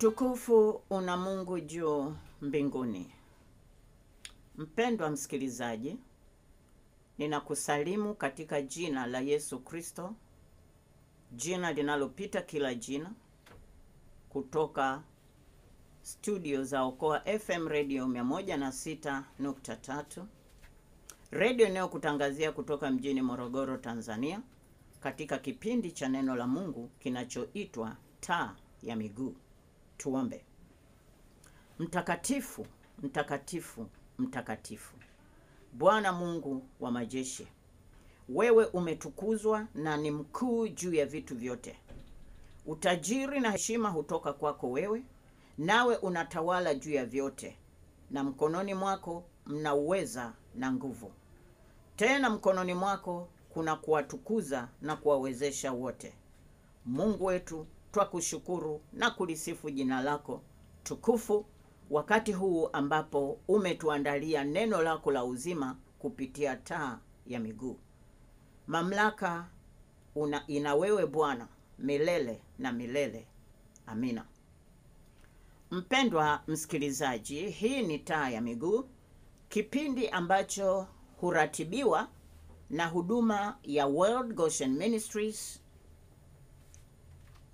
Utukufu una Mungu juu mbinguni. Mpendwa msikilizaji, ninakusalimu katika jina la Yesu Kristo, jina linalopita kila jina, kutoka studio za Okoa FM Radio 106.3, redio inayokutangazia kutoka mjini Morogoro, Tanzania, katika kipindi cha neno la Mungu kinachoitwa Taa ya Miguu. Tuombe. Mtakatifu, mtakatifu, mtakatifu, Bwana Mungu wa majeshi, wewe umetukuzwa na ni mkuu juu ya vitu vyote. Utajiri na heshima hutoka kwako wewe, nawe unatawala juu ya vyote, na mkononi mwako mna uweza na nguvu. Tena mkononi mwako kuna kuwatukuza na kuwawezesha wote. Mungu wetu twakushukuru na kulisifu jina lako tukufu wakati huu ambapo umetuandalia neno lako la uzima kupitia taa ya miguu. Mamlaka una ina wewe Bwana milele na milele. Amina. Mpendwa msikilizaji, hii ni taa ya miguu, kipindi ambacho huratibiwa na huduma ya World Goshen Ministries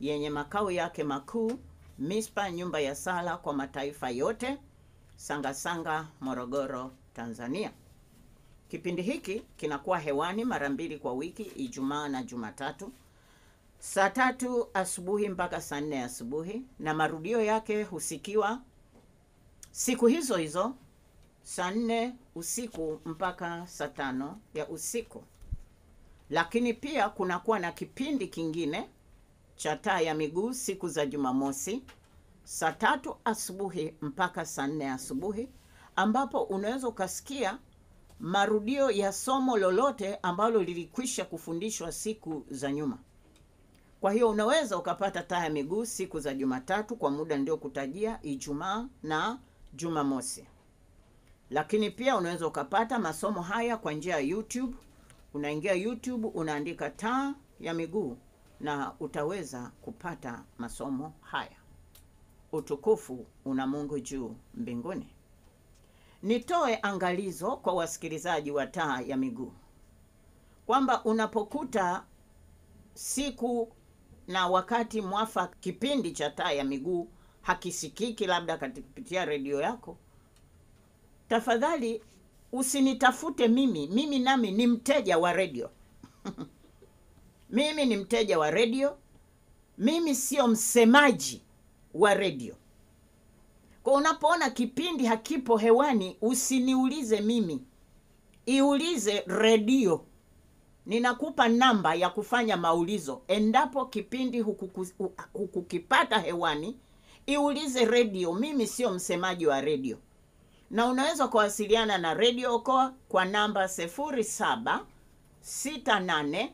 yenye makao yake makuu Mispa, nyumba ya sala kwa mataifa yote, Sangasanga, Morogoro, Tanzania. Kipindi hiki kinakuwa hewani mara mbili kwa wiki, Ijumaa na Jumatatu, saa tatu asubuhi mpaka saa nne asubuhi, na marudio yake husikiwa siku hizo hizo saa nne usiku mpaka saa tano ya usiku. Lakini pia kunakuwa na kipindi kingine cha taa ya miguu siku za Jumamosi saa tatu asubuhi mpaka saa nne asubuhi, ambapo unaweza ukasikia marudio ya somo lolote ambalo lilikwisha kufundishwa siku za nyuma. Kwa hiyo unaweza ukapata taa ya miguu siku za Jumatatu kwa muda kutajia, Ijumaa na Jumamosi. Lakini pia unaweza ukapata masomo haya kwa njia ya YouTube. Unaingia YouTube, unaandika taa ya miguu na utaweza kupata masomo haya. Utukufu una Mungu juu mbinguni. Nitoe angalizo kwa wasikilizaji wa Taa ya Miguu kwamba unapokuta siku na wakati mwafaka kipindi cha Taa ya Miguu hakisikiki, labda kupitia redio yako, tafadhali usinitafute mimi. Mimi nami ni mteja wa redio Mimi ni mteja wa redio, mimi sio msemaji wa redio. Kwa unapoona kipindi hakipo hewani, usiniulize mimi, iulize redio. Ninakupa namba ya kufanya maulizo. Endapo kipindi hukukipata hewani, iulize redio. Mimi sio msemaji wa redio, na unaweza kuwasiliana na redio Okoa kwa namba 0768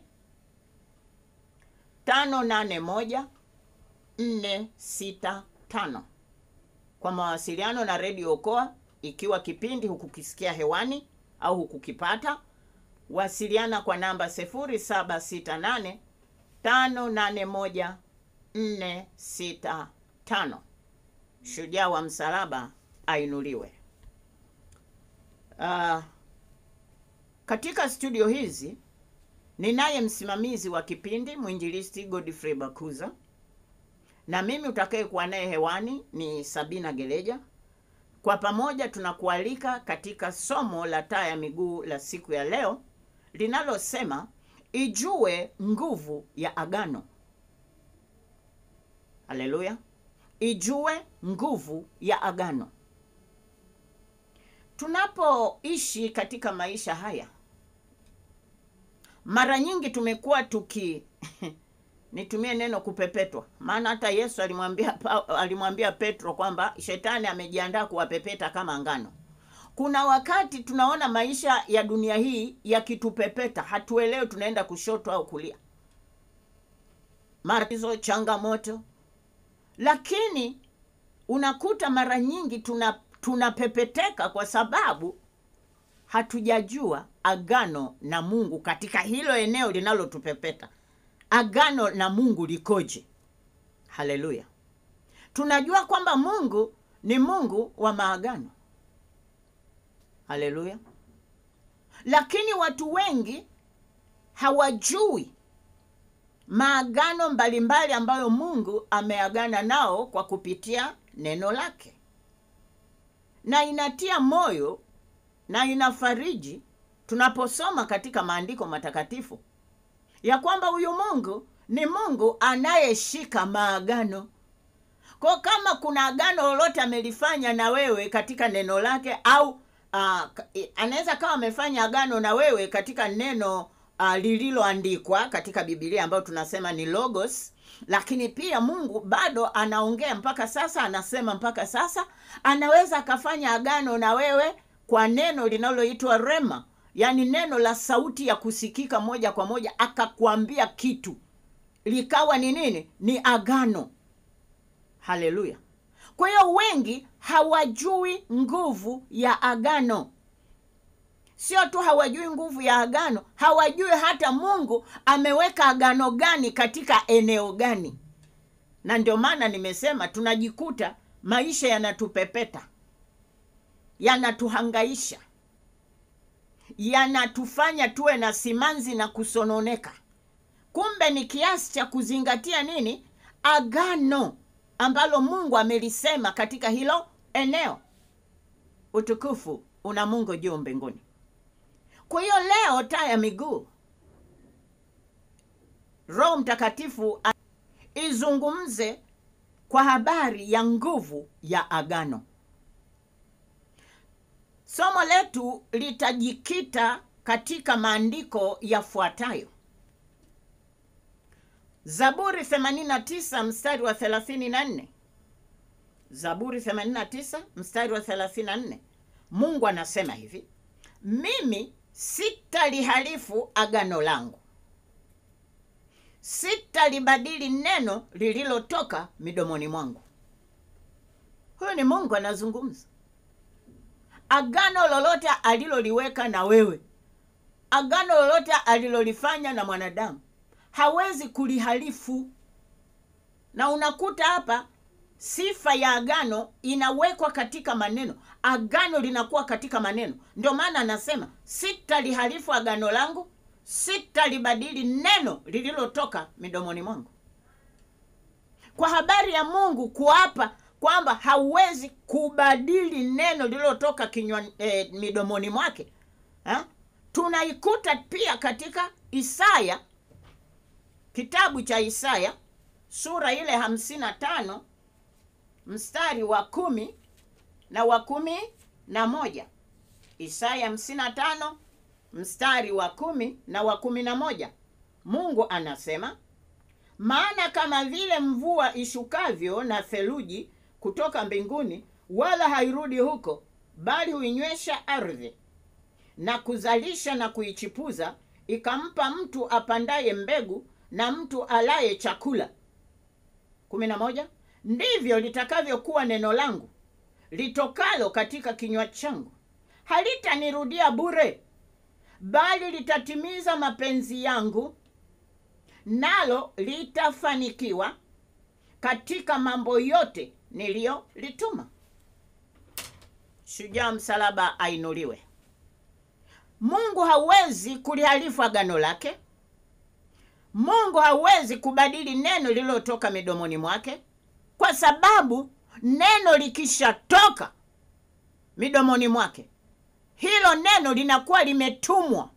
581 kwa mawasiliano na redio Okoa. Ikiwa kipindi hukukisikia hewani au hukukipata, wasiliana kwa namba 0768 581 465. Shujaa wa msalaba ainuliwe. Uh, katika studio hizi Ninaye msimamizi wa kipindi mwinjilisti Godfrey Bakuza, na mimi utakayekuwa naye hewani ni Sabina Geleja. Kwa pamoja tunakualika katika somo la taa ya miguu la siku ya leo linalosema ijue nguvu ya agano. Haleluya! Ijue nguvu ya agano. Tunapoishi katika maisha haya mara nyingi tumekuwa tuki nitumie neno kupepetwa, maana hata Yesu alimwambia alimwambia Petro kwamba shetani amejiandaa kuwapepeta kama ngano. Kuna wakati tunaona maisha ya dunia hii yakitupepeta, hatuelewi tunaenda kushoto au kulia, mara hizo changamoto, lakini unakuta mara nyingi tuna tunapepeteka kwa sababu hatujajua agano na mungu katika hilo eneo linalotupepeta agano na mungu likoje haleluya tunajua kwamba mungu ni mungu wa maagano haleluya lakini watu wengi hawajui maagano mbalimbali ambayo mungu ameagana nao kwa kupitia neno lake na inatia moyo na inafariji tunaposoma katika maandiko matakatifu ya kwamba huyu Mungu ni Mungu anayeshika maagano. ko kama kuna agano lolote amelifanya na wewe katika neno lake au uh, anaweza kawa amefanya agano na wewe katika neno uh, lililoandikwa katika bibilia ambayo tunasema ni logos, lakini pia Mungu bado anaongea mpaka sasa, anasema mpaka sasa, anaweza akafanya agano na wewe kwa neno linaloitwa rema yaani neno la sauti ya kusikika moja kwa moja akakwambia kitu likawa ni nini ni agano haleluya kwa hiyo wengi hawajui nguvu ya agano sio tu hawajui nguvu ya agano hawajui hata mungu ameweka agano gani katika eneo gani na ndio maana nimesema tunajikuta maisha yanatupepeta yanatuhangaisha, yanatufanya tuwe na simanzi na kusononeka. Kumbe ni kiasi cha kuzingatia nini? Agano ambalo Mungu amelisema katika hilo eneo. Utukufu una Mungu juu mbinguni. Kwa hiyo leo taa ya miguu, Roho Mtakatifu izungumze kwa habari ya nguvu ya agano. Somo letu litajikita katika maandiko yafuatayo: Zaburi 89 mstari wa 34. Zaburi 89 mstari wa 34, Mungu anasema hivi: mimi sitalihalifu agano langu, sitalibadili neno lililotoka midomoni mwangu. Huyo ni Mungu anazungumza agano lolote aliloliweka na wewe, agano lolote alilolifanya na mwanadamu hawezi kulihalifu. Na unakuta hapa sifa ya agano inawekwa katika maneno, agano linakuwa katika maneno. Ndio maana anasema sitalihalifu agano langu, sitalibadili neno lililotoka midomoni mwangu. Kwa habari ya Mungu kuapa kwamba hauwezi kubadili neno lililotoka kinywa eh, midomoni mwake ha? tunaikuta pia katika Isaya kitabu cha Isaya sura ile hamsini na tano mstari wa kumi na wa kumi na moja Isaya hamsini na tano mstari wa kumi na wa kumi na moja Mungu anasema, maana kama vile mvua ishukavyo na theluji kutoka mbinguni, wala hairudi huko, bali huinywesha ardhi na kuzalisha na kuichipuza, ikampa mtu apandaye mbegu na mtu alaye chakula. kumi na moja. Ndivyo litakavyokuwa neno langu litokalo katika kinywa changu, halitanirudia bure, bali litatimiza mapenzi yangu, nalo litafanikiwa katika mambo yote niliyolituma. Shujaa msalaba ainuliwe. Mungu hawezi kulihalifu agano lake. Mungu hawezi kubadili neno lililotoka midomoni mwake, kwa sababu neno likishatoka midomoni mwake, hilo neno linakuwa limetumwa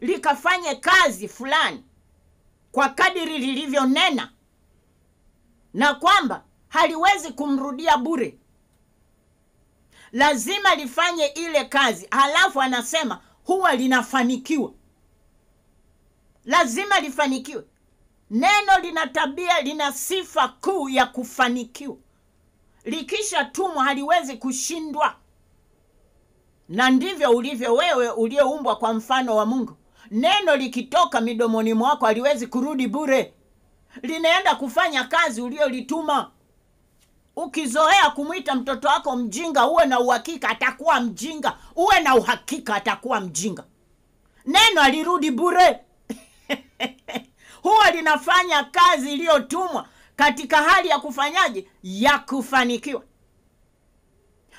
likafanye kazi fulani kwa kadiri lilivyonena, na kwamba haliwezi kumrudia bure, lazima lifanye ile kazi. Halafu anasema huwa linafanikiwa, lazima lifanikiwe. Neno lina tabia, lina sifa kuu ya kufanikiwa. likisha tumwa haliwezi kushindwa, na ndivyo ulivyo wewe uliyeumbwa kwa mfano wa Mungu. Neno likitoka midomoni mwako haliwezi kurudi bure, linaenda kufanya kazi uliyolituma ukizoea kumwita mtoto wako mjinga, uwe na uhakika atakuwa mjinga, uwe na uhakika atakuwa mjinga. Neno alirudi bure huwa linafanya kazi iliyotumwa katika hali ya kufanyaje? Ya kufanikiwa.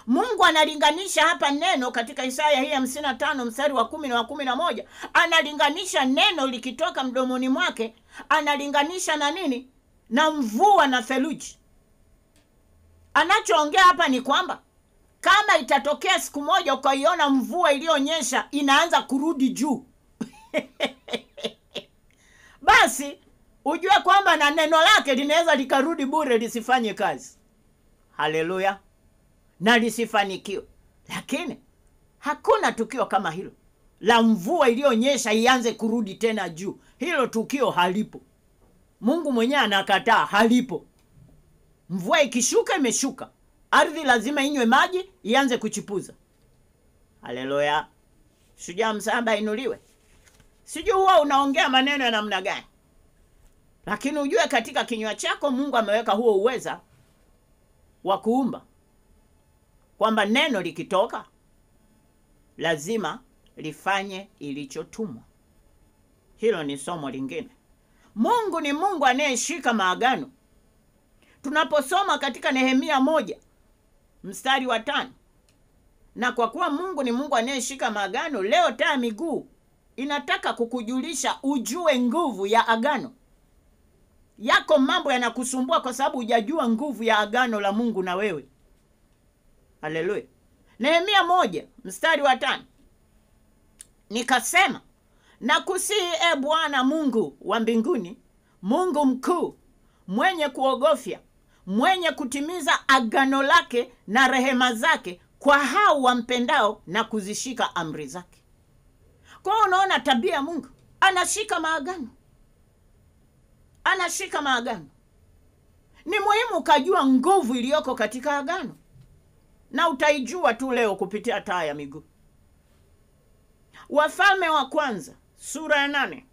Mungu analinganisha hapa neno katika Isaya hii hamsi na tano mstari wa kumi na wa kumi na moja analinganisha neno likitoka mdomoni mwake, analinganisha na nini? Na mvua na theluji. Anachoongea hapa ni kwamba kama itatokea siku moja ukaiona mvua iliyonyesha inaanza kurudi juu basi ujue kwamba na neno lake linaweza likarudi bure lisifanye kazi. Haleluya, na lisifanikiwe. Lakini hakuna tukio kama hilo la mvua iliyonyesha ianze kurudi tena juu. Hilo tukio halipo, Mungu mwenyewe anakataa, halipo. Mvua ikishuka imeshuka, ardhi lazima inywe maji, ianze kuchipuza. Haleluya! Shujaa msamba inuliwe. Sijui huwa unaongea maneno ya namna gani, lakini ujue katika kinywa chako Mungu ameweka huo uweza wa kuumba, kwamba neno likitoka lazima lifanye ilichotumwa. Hilo ni somo lingine. Mungu ni Mungu anayeshika maagano tunaposoma katika Nehemia moja mstari wa tano na kwa kuwa Mungu ni Mungu anayeshika maagano, leo taa miguu inataka kukujulisha ujue nguvu ya agano yako. Mambo yanakusumbua kwa sababu hujajua nguvu ya agano la Mungu na wewe. Haleluya! Nehemia moja mstari wa tano nikasema na e Bwana Mungu wa mbinguni, Mungu mkuu mwenye kuogofya mwenye kutimiza agano lake na rehema zake kwa hao wampendao na kuzishika amri zake. Kwao unaona tabia ya Mungu, anashika maagano, anashika maagano. Ni muhimu ukajua nguvu iliyoko katika agano, na utaijua tu leo kupitia taa ya miguu. Wafalme wa kwanza sura ya nane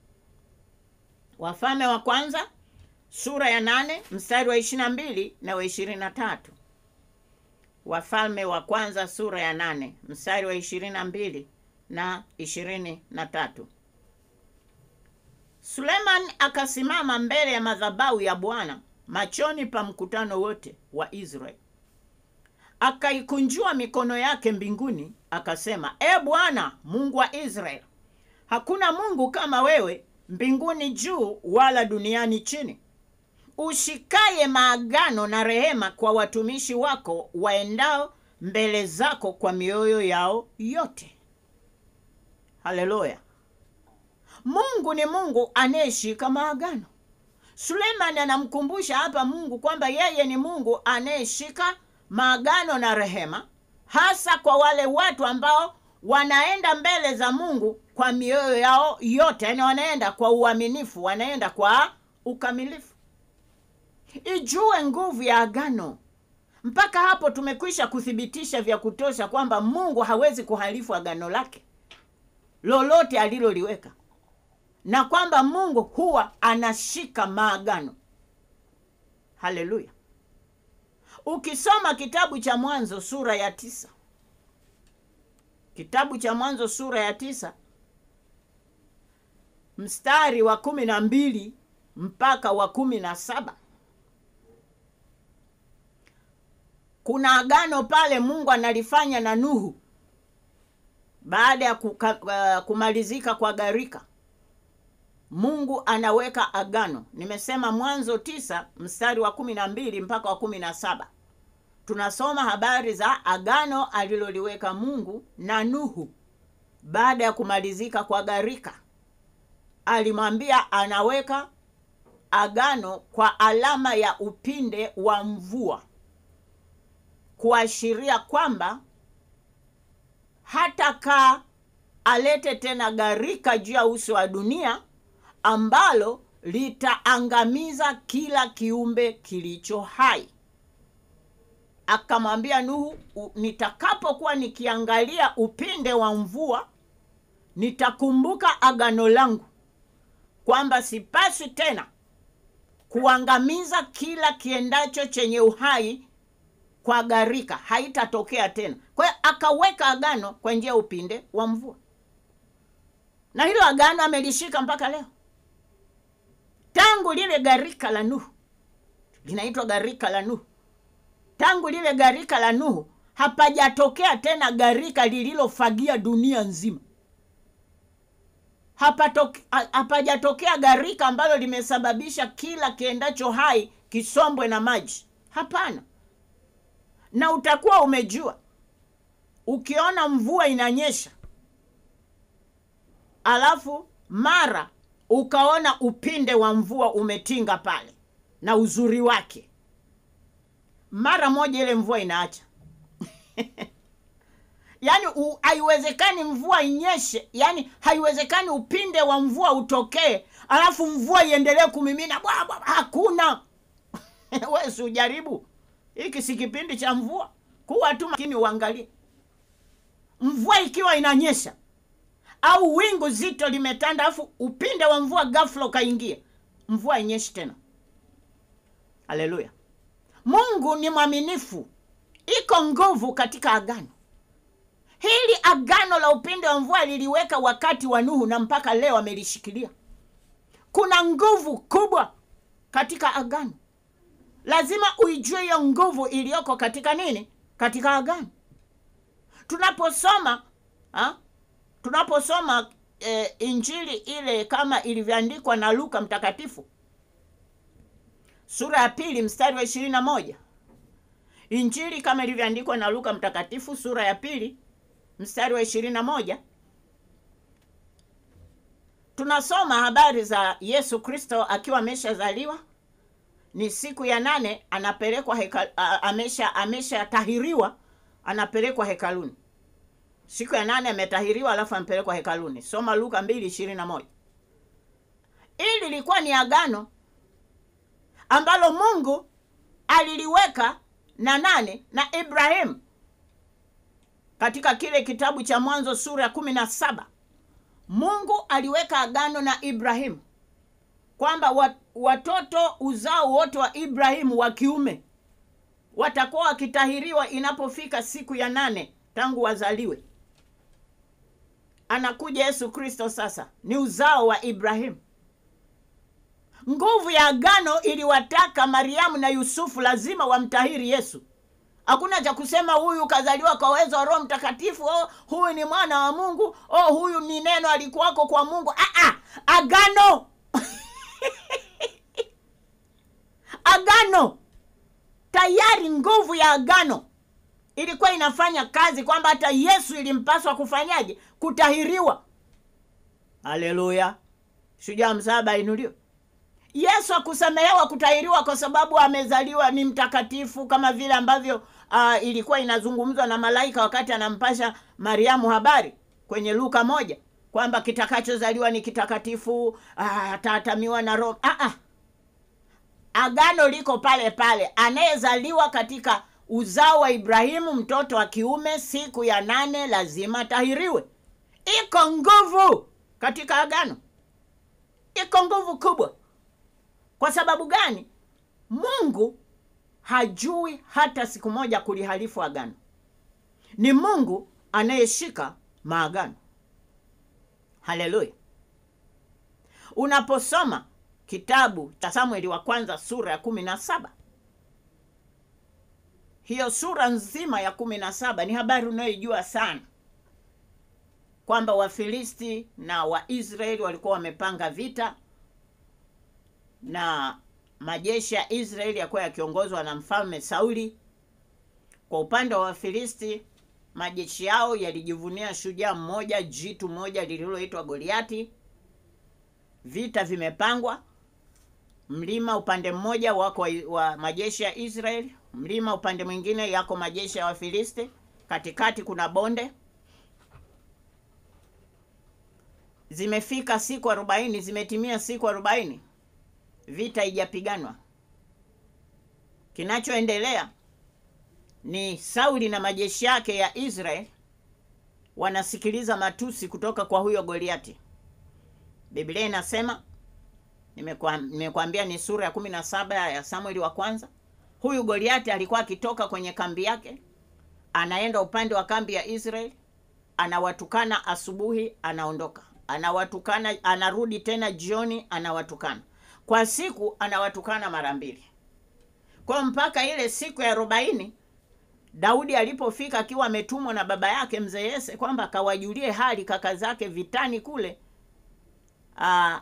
Wafalme wa kwanza sura ya nane mstari wa ishirini na mbili na wa ishirini na tatu Wafalme wa kwanza sura ya nane mstari wa ishirini na mbili na ishirini na tatu Suleman akasimama mbele ya madhabahu ya Bwana machoni pa mkutano wote wa Israeli, akaikunjua mikono yake mbinguni, akasema: E Bwana Mungu wa Israeli, hakuna Mungu kama wewe mbinguni juu wala duniani chini ushikaye maagano na rehema kwa watumishi wako waendao mbele zako kwa mioyo yao yote haleluya mungu ni mungu anayeshika maagano suleimani anamkumbusha hapa mungu kwamba yeye ni mungu anayeshika maagano na rehema hasa kwa wale watu ambao wanaenda mbele za mungu kwa mioyo yao yote yaani wanaenda kwa uaminifu wanaenda kwa ukamilifu ijue nguvu ya agano. Mpaka hapo tumekwisha kuthibitisha vya kutosha kwamba Mungu hawezi kuhalifu agano lake lolote aliloliweka, na kwamba Mungu huwa anashika maagano. Haleluya! Ukisoma kitabu cha Mwanzo sura ya tisa, kitabu cha Mwanzo sura ya tisa mstari wa kumi na mbili mpaka wa kumi na saba kuna agano pale mungu analifanya na nuhu baada ya uh, kumalizika kwa garika mungu anaweka agano nimesema mwanzo tisa mstari wa kumi na mbili mpaka wa kumi na saba tunasoma habari za agano aliloliweka mungu na nuhu baada ya kumalizika kwa garika alimwambia anaweka agano kwa alama ya upinde wa mvua kuashiria kwamba hata kaa alete tena gharika juu ya uso wa dunia ambalo litaangamiza kila kiumbe kilicho hai. Akamwambia Nuhu, nitakapokuwa nikiangalia upinde wa mvua, nitakumbuka agano langu kwamba sipaswi tena kuangamiza kila kiendacho chenye uhai kugharika haitatokea tena. Kwa hiyo akaweka agano kwa njia ya upinde wa mvua, na hilo agano amelishika mpaka leo. Tangu lile gharika la Nuhu, linaitwa gharika la Nuhu, tangu lile gharika la Nuhu hapajatokea tena gharika lililofagia dunia nzima. Hapajatokea gharika ambalo limesababisha kila kiendacho hai kisombwe na maji. Hapana na utakuwa umejua. Ukiona mvua inanyesha alafu mara ukaona upinde wa mvua umetinga pale na uzuri wake, mara moja ile mvua inaacha yaani haiwezekani mvua inyeshe, yaani haiwezekani upinde wa mvua utokee alafu mvua iendelee kumimina bwa hakuna. wesi si ujaribu hiki si kipindi cha mvua, kuwa tu makini, uangalie mvua ikiwa inanyesha au wingu zito limetanda, afu upinde wa mvua ghafla ukaingia, mvua inyeshi tena. Haleluya! Mungu ni mwaminifu, iko nguvu katika agano hili. Agano la upinde wa mvua liliweka wakati wa Nuhu na mpaka leo amelishikilia. Kuna nguvu kubwa katika agano lazima uijue hiyo nguvu iliyoko katika nini katika agano tunaposoma ha? tunaposoma e, injili ile kama ilivyoandikwa na luka mtakatifu sura ya pili mstari wa ishirini na moja injili kama ilivyoandikwa na luka mtakatifu sura ya pili mstari wa ishirini na moja tunasoma habari za yesu kristo akiwa ameshazaliwa ni siku ya nane anapelekwa amesha ameshatahiriwa anapelekwa hekaluni siku ya nane ametahiriwa, alafu amepelekwa hekaluni. Soma Luka mbili ishirini na moja. Ili lilikuwa ni agano ambalo Mungu aliliweka na nane na Ibrahimu katika kile kitabu cha Mwanzo sura ya kumi na saba Mungu aliweka agano na Ibrahimu kwamba watoto uzao wote wa ibrahimu wa kiume watakuwa wakitahiriwa inapofika siku ya nane tangu wazaliwe anakuja yesu kristo sasa ni uzao wa ibrahimu nguvu ya agano iliwataka mariamu na yusufu lazima wamtahiri yesu hakuna cha kusema huyu kazaliwa kwa uwezo wa roho mtakatifu oh, huyu ni mwana wa mungu oh, huyu ni neno alikuwako kwa mungu ah, ah, agano agano tayari, nguvu ya agano ilikuwa inafanya kazi, kwamba hata Yesu ilimpaswa kufanyaje? Kutahiriwa. Haleluya! shujaa msaba inulio Yesu akusamehewa kutahiriwa kwa sababu amezaliwa ni mtakatifu, kama vile ambavyo uh, ilikuwa inazungumzwa na malaika wakati anampasha Mariamu habari kwenye Luka moja kwamba kitakachozaliwa ni kitakatifu, ah, atatamiwa na Roho. Ah, ah. Agano liko pale pale, anayezaliwa katika uzao wa Ibrahimu, mtoto wa kiume, siku ya nane lazima tahiriwe Iko nguvu katika agano, iko nguvu kubwa. Kwa sababu gani? Mungu hajui hata siku moja kulihalifu agano. Ni Mungu anayeshika maagano haleluya unaposoma kitabu cha samueli wa kwanza sura ya kumi na saba hiyo sura nzima ya kumi na saba ni habari unayoijua sana kwamba wafilisti na waisraeli walikuwa wamepanga vita na majeshi ya israeli yakuwa yakiongozwa na mfalme sauli kwa upande wa wafilisti majeshi yao yalijivunia shujaa mmoja, jitu moja lililoitwa Goliati. Vita vimepangwa, mlima upande mmoja wako wa majeshi ya Israeli, mlima upande mwingine yako majeshi ya Wafilisti, katikati kuna bonde. Zimefika siku arobaini, zimetimia siku arobaini, vita haijapiganwa. Kinachoendelea ni Sauli na majeshi yake ya Israeli wanasikiliza matusi kutoka kwa huyo Goliati. Biblia inasema nimekuambia, ni sura ya kumi na saba ya Samueli wa kwanza. Huyu Goliati alikuwa akitoka kwenye kambi yake, anaenda upande wa kambi ya Israeli, anawatukana asubuhi, anaondoka, anawatukana, anarudi tena jioni, anawatukana. Kwa siku anawatukana mara mbili, kwa mpaka ile siku ya arobaini Daudi alipofika akiwa ametumwa na baba yake mzee Yese kwamba akawajulie hali kaka zake vitani kule aa,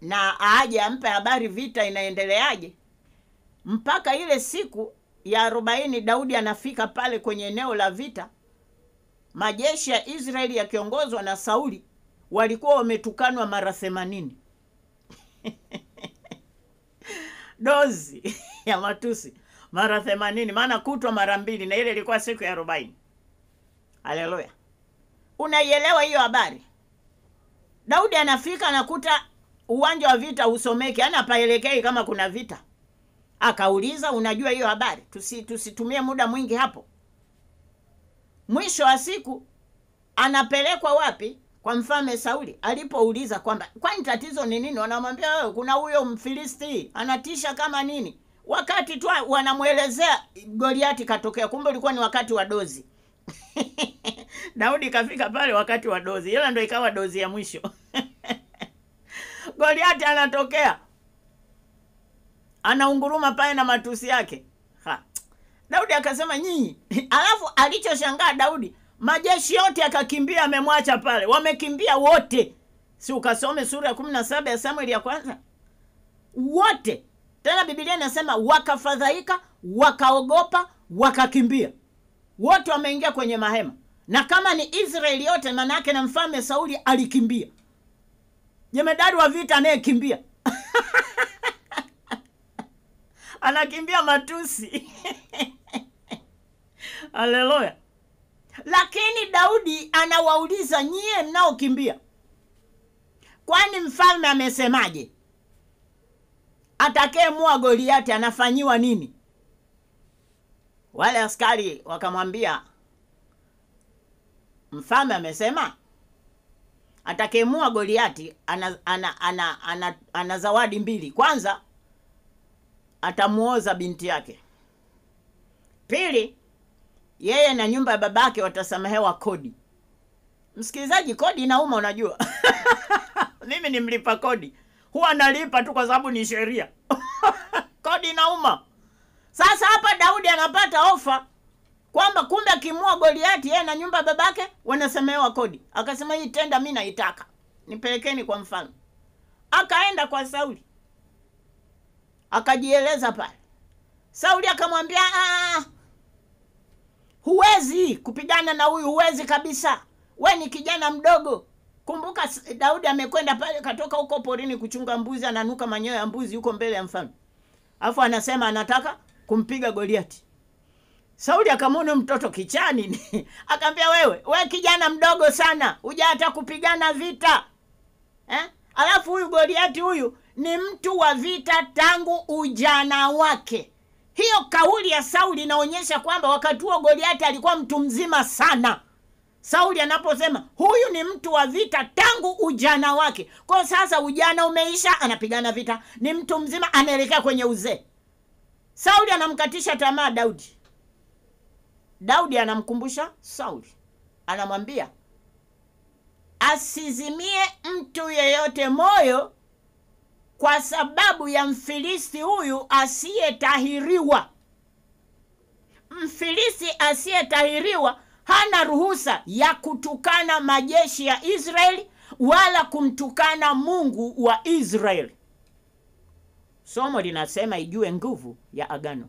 na aje ampe habari vita inaendeleaje. Mpaka ile siku ya arobaini Daudi anafika pale kwenye eneo la vita. Majeshi ya Israeli yakiongozwa na Sauli walikuwa wametukanwa mara themanini dozi ya matusi mara themanini, maana kutwa mara mbili, na ile ilikuwa siku ya arobaini. Haleluya! Unaielewa hiyo habari? Daudi anafika anakuta uwanja wa vita usomeki ana yaani paelekei kama kuna vita. Akauliza, unajua hiyo habari? Tusi, muda mwingi hapo. Mwisho wa siku anapelekwa wapi? Kwa mfalme Sauli. Alipouliza kwamba kwani tatizo ni nini, wanamwambia kuna huyo Mfilisti anatisha kama nini wakati tu wanamwelezea Goliati katokea, kumbe ulikuwa ni wakati wa dozi Daudi kafika pale wakati wa dozi, ila ndo ikawa dozi ya mwisho Goliati anatokea anaunguruma pale na matusi yake ha. Daudi akasema nyinyi. Alafu alichoshangaa Daudi, majeshi yote yakakimbia, amemwacha pale, wamekimbia wote. Si ukasome sura ya kumi na saba ya Samueli ya kwanza, wote tena Biblia inasema wakafadhaika, wakaogopa, wakakimbia, wote wameingia kwenye mahema. Na kama ni Israeli yote, maana na mfalme Sauli alikimbia, jemedari wa vita anayekimbia anakimbia matusi aleluya Lakini Daudi anawauliza nyie mnaokimbia, kwani mfalme amesemaje? atakayemua Goliati anafanyiwa nini? Wale askari wakamwambia mfalme amesema atakemua Goliati ana, ana, ana, ana, ana zawadi mbili. Kwanza atamuoza binti yake, pili yeye na nyumba ya babake watasamehewa kodi. Msikilizaji, kodi inauma, unajua mimi ni mlipa kodi huwa nalipa tu kwa sababu ni sheria kodi nauma Sasa hapa Daudi anapata ofa kwamba kumbe akimua Goliati yeye na nyumba babake wanasemewa kodi. Akasema hii tenda mi naitaka, nipelekeni kwa mfalme. Akaenda kwa Sauli akajieleza pale. Sauli akamwambia ah, huwezi kupigana na huyu, huwezi kabisa, we ni kijana mdogo, Kumbuka Daudi amekwenda pale, katoka huko porini kuchunga mbuzi, ananuka manyoya ya mbuzi huko mbele ya mfalme, alafu anasema anataka kumpiga Goliati. Sauli akamwona mtoto kichani akamwambia, wewe we kijana mdogo sana, uja hata kupigana vita eh? Alafu huyu Goliati huyu ni mtu wa vita tangu ujana wake. Hiyo kauli ya Sauli inaonyesha kwamba wakati huo Goliati alikuwa mtu mzima sana. Sauli anaposema huyu ni mtu wa vita tangu ujana wake. Kwa sasa ujana umeisha, anapigana vita, ni mtu mzima, anaelekea kwenye uzee. Sauli anamkatisha tamaa Daudi. Daudi anamkumbusha Sauli, anamwambia asizimie mtu yeyote moyo kwa sababu ya Mfilisti huyu asiyetahiriwa. Mfilisti asiyetahiriwa hana ruhusa ya kutukana majeshi ya Israeli wala kumtukana Mungu wa Israeli. Somo linasema ijue nguvu ya agano.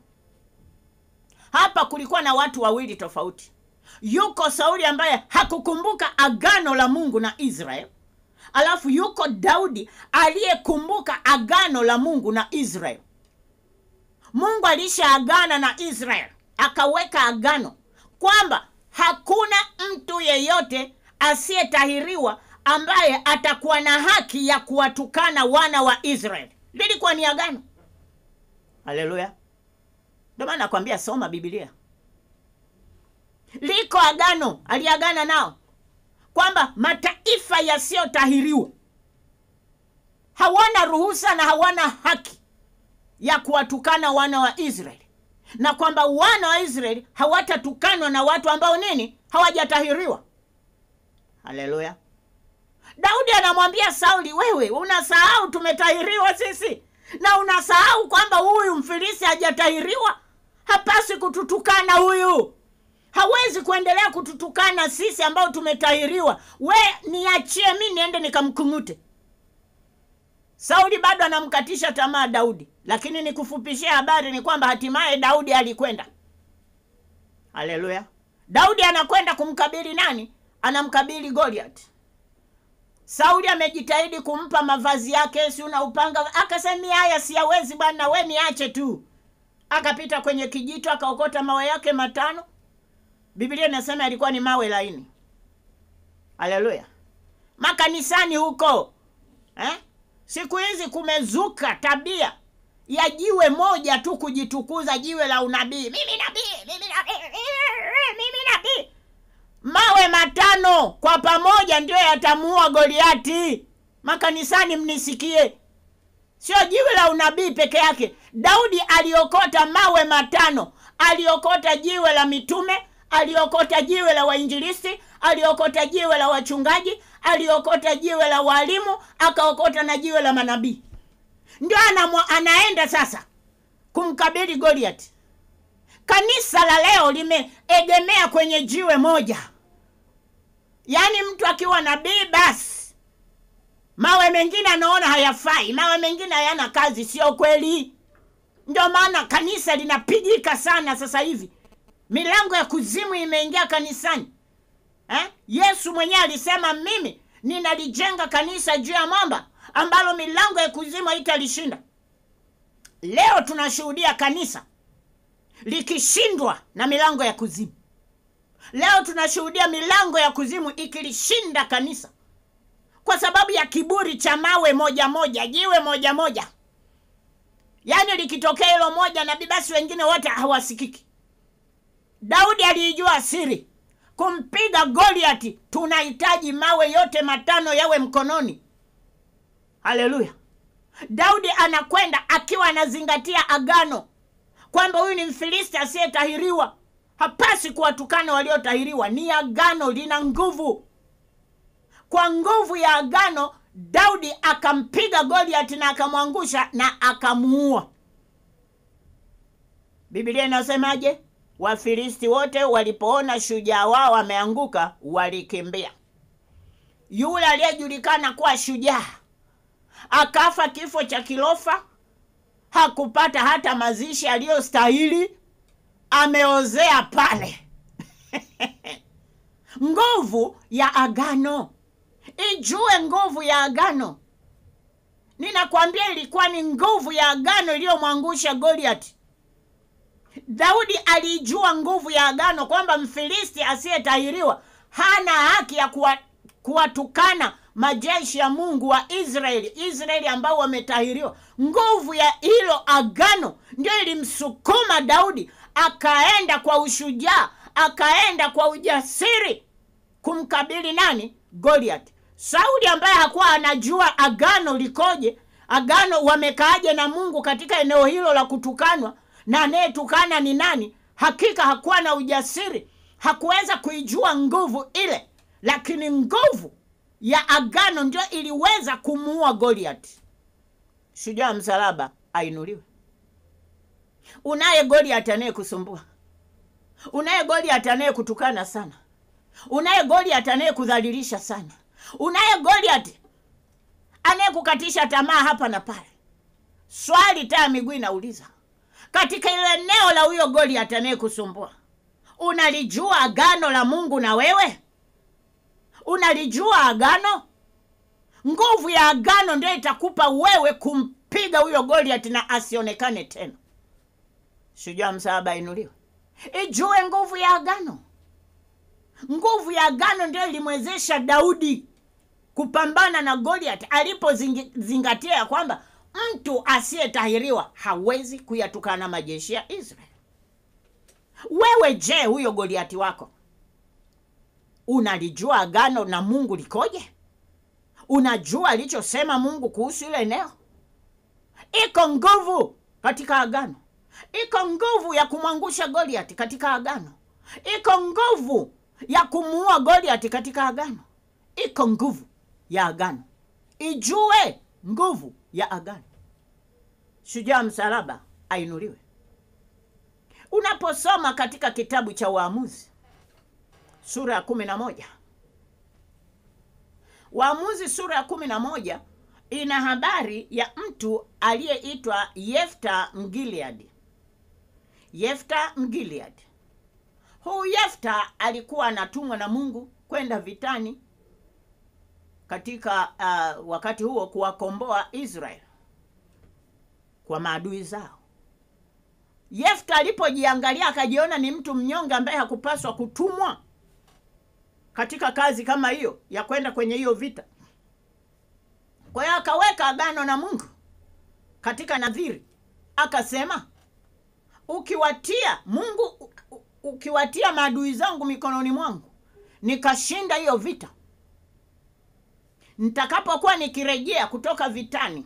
Hapa kulikuwa na watu wawili tofauti. Yuko Sauli ambaye hakukumbuka agano la Mungu na Israeli, alafu yuko Daudi aliyekumbuka agano la Mungu na Israeli. Mungu alishaagana na Israeli akaweka agano kwamba hakuna mtu yeyote asiyetahiriwa ambaye atakuwa na haki ya kuwatukana wana wa israeli lilikuwa ni agano haleluya ndio maana nakwambia soma bibilia liko agano aliagana nao kwamba mataifa yasiyotahiriwa hawana ruhusa na hawana haki ya kuwatukana wana wa israeli na kwamba wana wa Israeli hawatatukanwa na watu ambao nini hawajatahiriwa. Haleluya! Daudi anamwambia Sauli, wewe unasahau tumetahiriwa sisi na unasahau kwamba huyu Mfilisti hajatahiriwa, hapasi kututukana huyu, hawezi kuendelea kututukana sisi ambao tumetahiriwa. We niachie mi niende nikamkumute. Sauli bado anamkatisha tamaa Daudi, lakini nikufupishia habari ni kwamba hatimaye Daudi alikwenda. Haleluya! Daudi anakwenda kumkabili nani? Anamkabili Goliath. Sauli amejitahidi kumpa mavazi yake, si una upanga? Akasemia, haya siyawezi bwana, we niache tu. Akapita kwenye kijito akaokota mawe yake matano. Biblia inasema yalikuwa ni mawe laini. Haleluya! makanisani huko eh? Siku hizi kumezuka tabia ya jiwe moja tu kujitukuza, jiwe la unabii, mimi nabii, mimi nabii, mimi nabii. Mawe matano kwa pamoja ndiyo yatamuua Goliati. Makanisani mnisikie, sio jiwe la unabii peke yake. Daudi aliokota mawe matano, aliokota jiwe la mitume, aliokota jiwe la wainjilisti, aliokota jiwe la wachungaji aliokota jiwe la walimu, akaokota na jiwe la manabii, ndio anaenda sasa kumkabili goliat Kanisa la leo limeegemea kwenye jiwe moja, yaani mtu akiwa nabii basi mawe mengine anaona hayafai, mawe mengine hayana kazi. Sio kweli? Ndio maana kanisa linapigika sana sasa hivi, milango ya kuzimu imeingia kanisani eh? Yesu mwenyewe alisema mimi ninalijenga kanisa juu ya mwamba ambalo milango ya kuzimu italishinda Leo tunashuhudia kanisa likishindwa na milango ya kuzimu. Leo tunashuhudia milango ya kuzimu ikilishinda kanisa kwa sababu ya kiburi cha mawe moja moja, jiwe moja moja. Yaani likitokea hilo moja, na basi wengine wote hawasikiki. Daudi aliijua siri kumpiga Goliati tunahitaji mawe yote matano yawe mkononi. Haleluya! Daudi anakwenda akiwa anazingatia agano kwamba huyu ni Mfilisti asiyetahiriwa, hapasi kuwatukana waliotahiriwa. Ni agano, lina nguvu. Kwa nguvu ya agano, Daudi akampiga Goliati na akamwangusha na akamuua. Biblia inasemaje? Wafilisti wote walipoona shujaa wao wameanguka, walikimbia. Yule aliyejulikana kuwa shujaa akafa kifo cha kilofa, hakupata hata mazishi aliyostahili, ameozea pale nguvu ya agano, ijue nguvu ya agano. Ninakwambia, ilikuwa ni nguvu ya agano iliyomwangusha Goliati. Daudi alijua nguvu ya agano kwamba Mfilisti asiyetahiriwa hana haki ya kuwatukana majeshi ya Mungu wa Israeli, Israeli ambao wametahiriwa. Nguvu ya hilo agano ndio ilimsukuma Daudi akaenda kwa ushujaa, akaenda kwa ujasiri kumkabili nani? Goliath. Sauli ambaye hakuwa anajua agano likoje, agano wamekaaje na Mungu katika eneo hilo la kutukanwa na anayetukana ni nani, hakika hakuwa na ujasiri, hakuweza kuijua nguvu ile, lakini nguvu ya agano ndio iliweza kumuua Goliati. Shujaa msalaba ainuliwe. Unaye Goliati anayekusumbua, unaye Goliati anayekutukana sana, unaye Goliati anayekudhalilisha sana, unaye Goliati anayekukatisha tamaa hapa na pale. Swali taa miguu inauliza, katika ile eneo la huyo Goliathi anayekusumbua. Unalijua agano la Mungu na wewe? Unalijua agano? Nguvu ya agano ndio itakupa wewe kumpiga huyo goliati na asionekane tena. Shujaa msaaba inuliwe. Ijue nguvu ya agano. Nguvu ya agano ndio ilimwezesha Daudi kupambana na Goliathi alipozingatia ya kwamba mtu asiyetahiriwa hawezi kuyatukana majeshi ya Israeli. Wewe je, huyo Goliati wako unalijua agano na Mungu likoje? Unajua alichosema Mungu kuhusu ile eneo? Iko nguvu katika agano, iko nguvu ya kumwangusha Goliati katika agano, iko nguvu ya kumuua Goliati katika agano, iko nguvu ya agano. Ijue nguvu ya agano shujaa msalaba ainuliwe. Unaposoma katika kitabu cha Waamuzi sura ya kumi na moja Waamuzi sura ya kumi na moja ina habari ya mtu aliyeitwa Yefta Mgileadi. Yefta Mgileadi, huu Yefta alikuwa anatumwa na Mungu kwenda vitani katika uh, wakati huo kuwakomboa Israel kwa maadui zao. Yefta alipojiangalia akajiona ni mtu mnyonge ambaye hakupaswa kutumwa katika kazi kama hiyo ya kwenda kwenye hiyo vita. Kwa hiyo akaweka agano na Mungu katika nadhiri, akasema ukiwatia Mungu, ukiwatia maadui zangu mikononi mwangu nikashinda hiyo vita, nitakapokuwa nikirejea kutoka vitani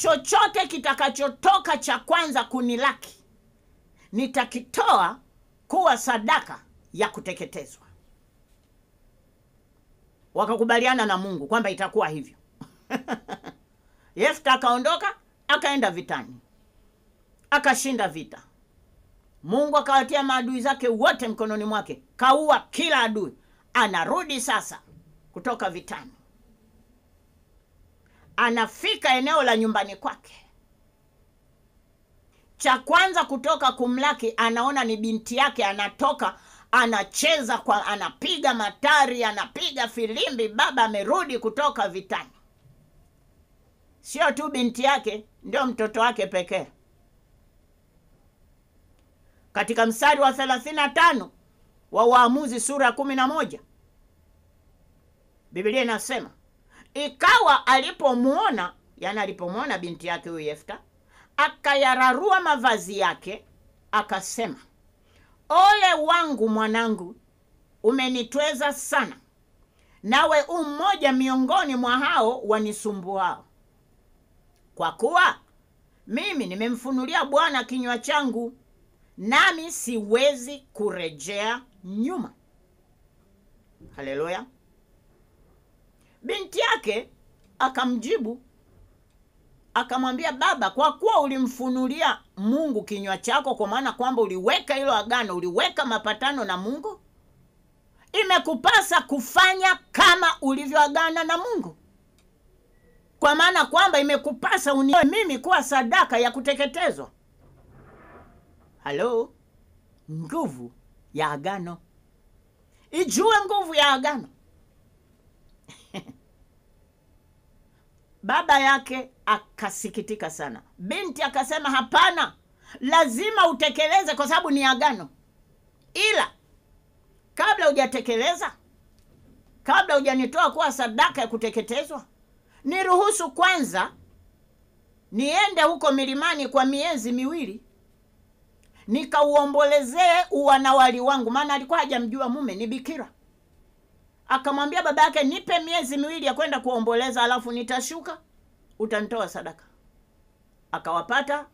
chochote kitakachotoka cha kwanza kunilaki nitakitoa kuwa sadaka ya kuteketezwa. Wakakubaliana na Mungu kwamba itakuwa hivyo. Yefta akaondoka akaenda vitani, akashinda vita. Mungu akawatia maadui zake wote mkononi mwake, kaua kila adui. Anarudi sasa kutoka vitani, anafika eneo la nyumbani kwake, cha kwanza kutoka kumlaki, anaona ni binti yake, anatoka anacheza kwa, anapiga matari, anapiga filimbi, baba amerudi kutoka vitani. Sio tu binti yake, ndio mtoto wake pekee. Katika mstari wa tano wa Waamuzi sura ya moja Biblia inasema Ikawa alipomwona, yani alipomwona binti yake huyu Yefta, akayararua mavazi yake, akasema, ole wangu mwanangu, umenitweza sana, nawe u mmoja miongoni mwa hao wanisumbuao, kwa kuwa mimi nimemfunulia Bwana kinywa changu, nami siwezi kurejea nyuma. Haleluya! Binti yake akamjibu akamwambia, baba, kwa kuwa ulimfunulia Mungu kinywa chako, kwa maana kwamba uliweka hilo agano, uliweka mapatano na Mungu, imekupasa kufanya kama ulivyoagana na Mungu, kwa maana kwamba imekupasa unioe mimi kuwa sadaka ya kuteketezwa. Halo, nguvu ya agano, ijue nguvu ya agano. Baba yake akasikitika sana. Binti akasema hapana, lazima utekeleze kwa sababu ni agano, ila kabla hujatekeleza, kabla hujanitoa kuwa sadaka ya kuteketezwa, niruhusu kwanza niende huko milimani kwa miezi miwili nikauombolezee uwanawali wangu, maana alikuwa hajamjua mume, ni bikira akamwambia baba yake, nipe miezi miwili ya kwenda kuomboleza, alafu nitashuka utanitoa sadaka. Akawapata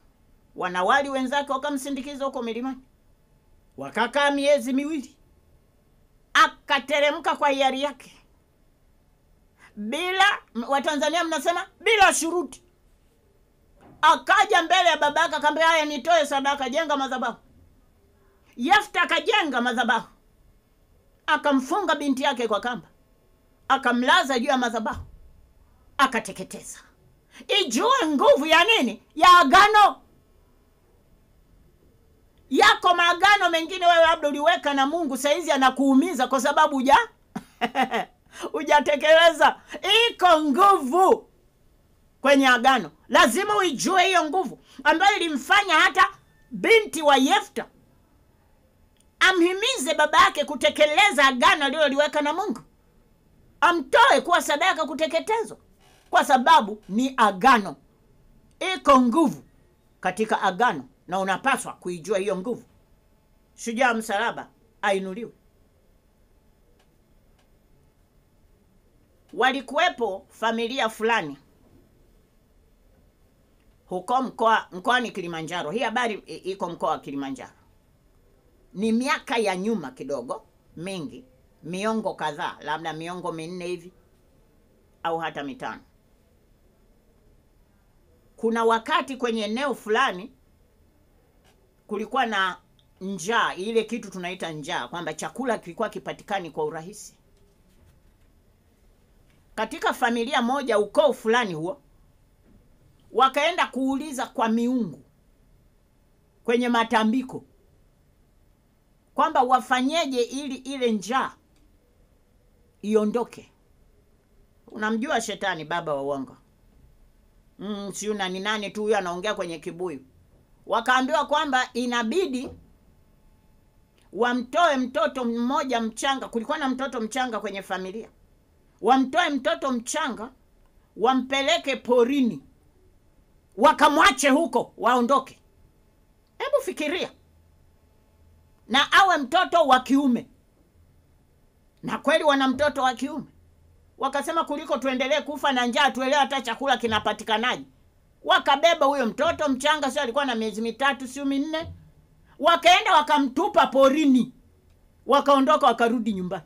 wanawali wenzake wakamsindikiza huko milimani, wakakaa miezi miwili. Akateremka kwa hiari yake bila, Watanzania mnasema bila shuruti. Akaja mbele ya baba yake akaambia haya, nitoe sadaka, jenga madhabahu. yafta akajenga madhabahu akamfunga binti yake kwa kamba, akamlaza juu ya madhabahu, akateketeza. Ijue nguvu ya nini? Ya agano yako. Maagano mengine wewe labda uliweka na Mungu, saizi anakuumiza kwa sababu uja hujatekeleza. Iko nguvu kwenye agano, lazima uijue hiyo nguvu ambayo ilimfanya hata binti wa Yefta amhimize baba yake kutekeleza agano aliloliweka na Mungu, amtoe kuwa sadaka kuteketezwa, kwa sababu ni agano. Iko nguvu katika agano, na unapaswa kuijua hiyo nguvu. Shujaa msalaba ainuliwe. Walikuwepo familia fulani huko mkoa mkoani Kilimanjaro. Hii habari iko mkoa wa Kilimanjaro ni miaka ya nyuma kidogo, mingi, miongo kadhaa, labda miongo minne hivi au hata mitano. Kuna wakati kwenye eneo fulani kulikuwa na njaa, ile kitu tunaita njaa, kwamba chakula kilikuwa kipatikani kwa urahisi katika familia moja, ukoo fulani huo, wakaenda kuuliza kwa miungu kwenye matambiko kwamba wafanyeje ili ile njaa iondoke. Unamjua shetani baba wa uongo mm, siu nani nani tu huyo anaongea kwenye kibuyu. Wakaambiwa kwamba inabidi wamtoe mtoto mmoja mchanga. Kulikuwa na mtoto mchanga kwenye familia, wamtoe mtoto mchanga wampeleke porini, wakamwache huko waondoke. Hebu fikiria na awe mtoto wa kiume. Na kweli wana mtoto wa kiume, wakasema kuliko tuendelee kufa na njaa, tuelewe hata chakula kinapatikanaje. Wakabeba huyo mtoto mchanga, sio alikuwa na miezi mitatu, sio minne, wakaenda wakamtupa porini, wakaondoka, wakarudi nyumbani.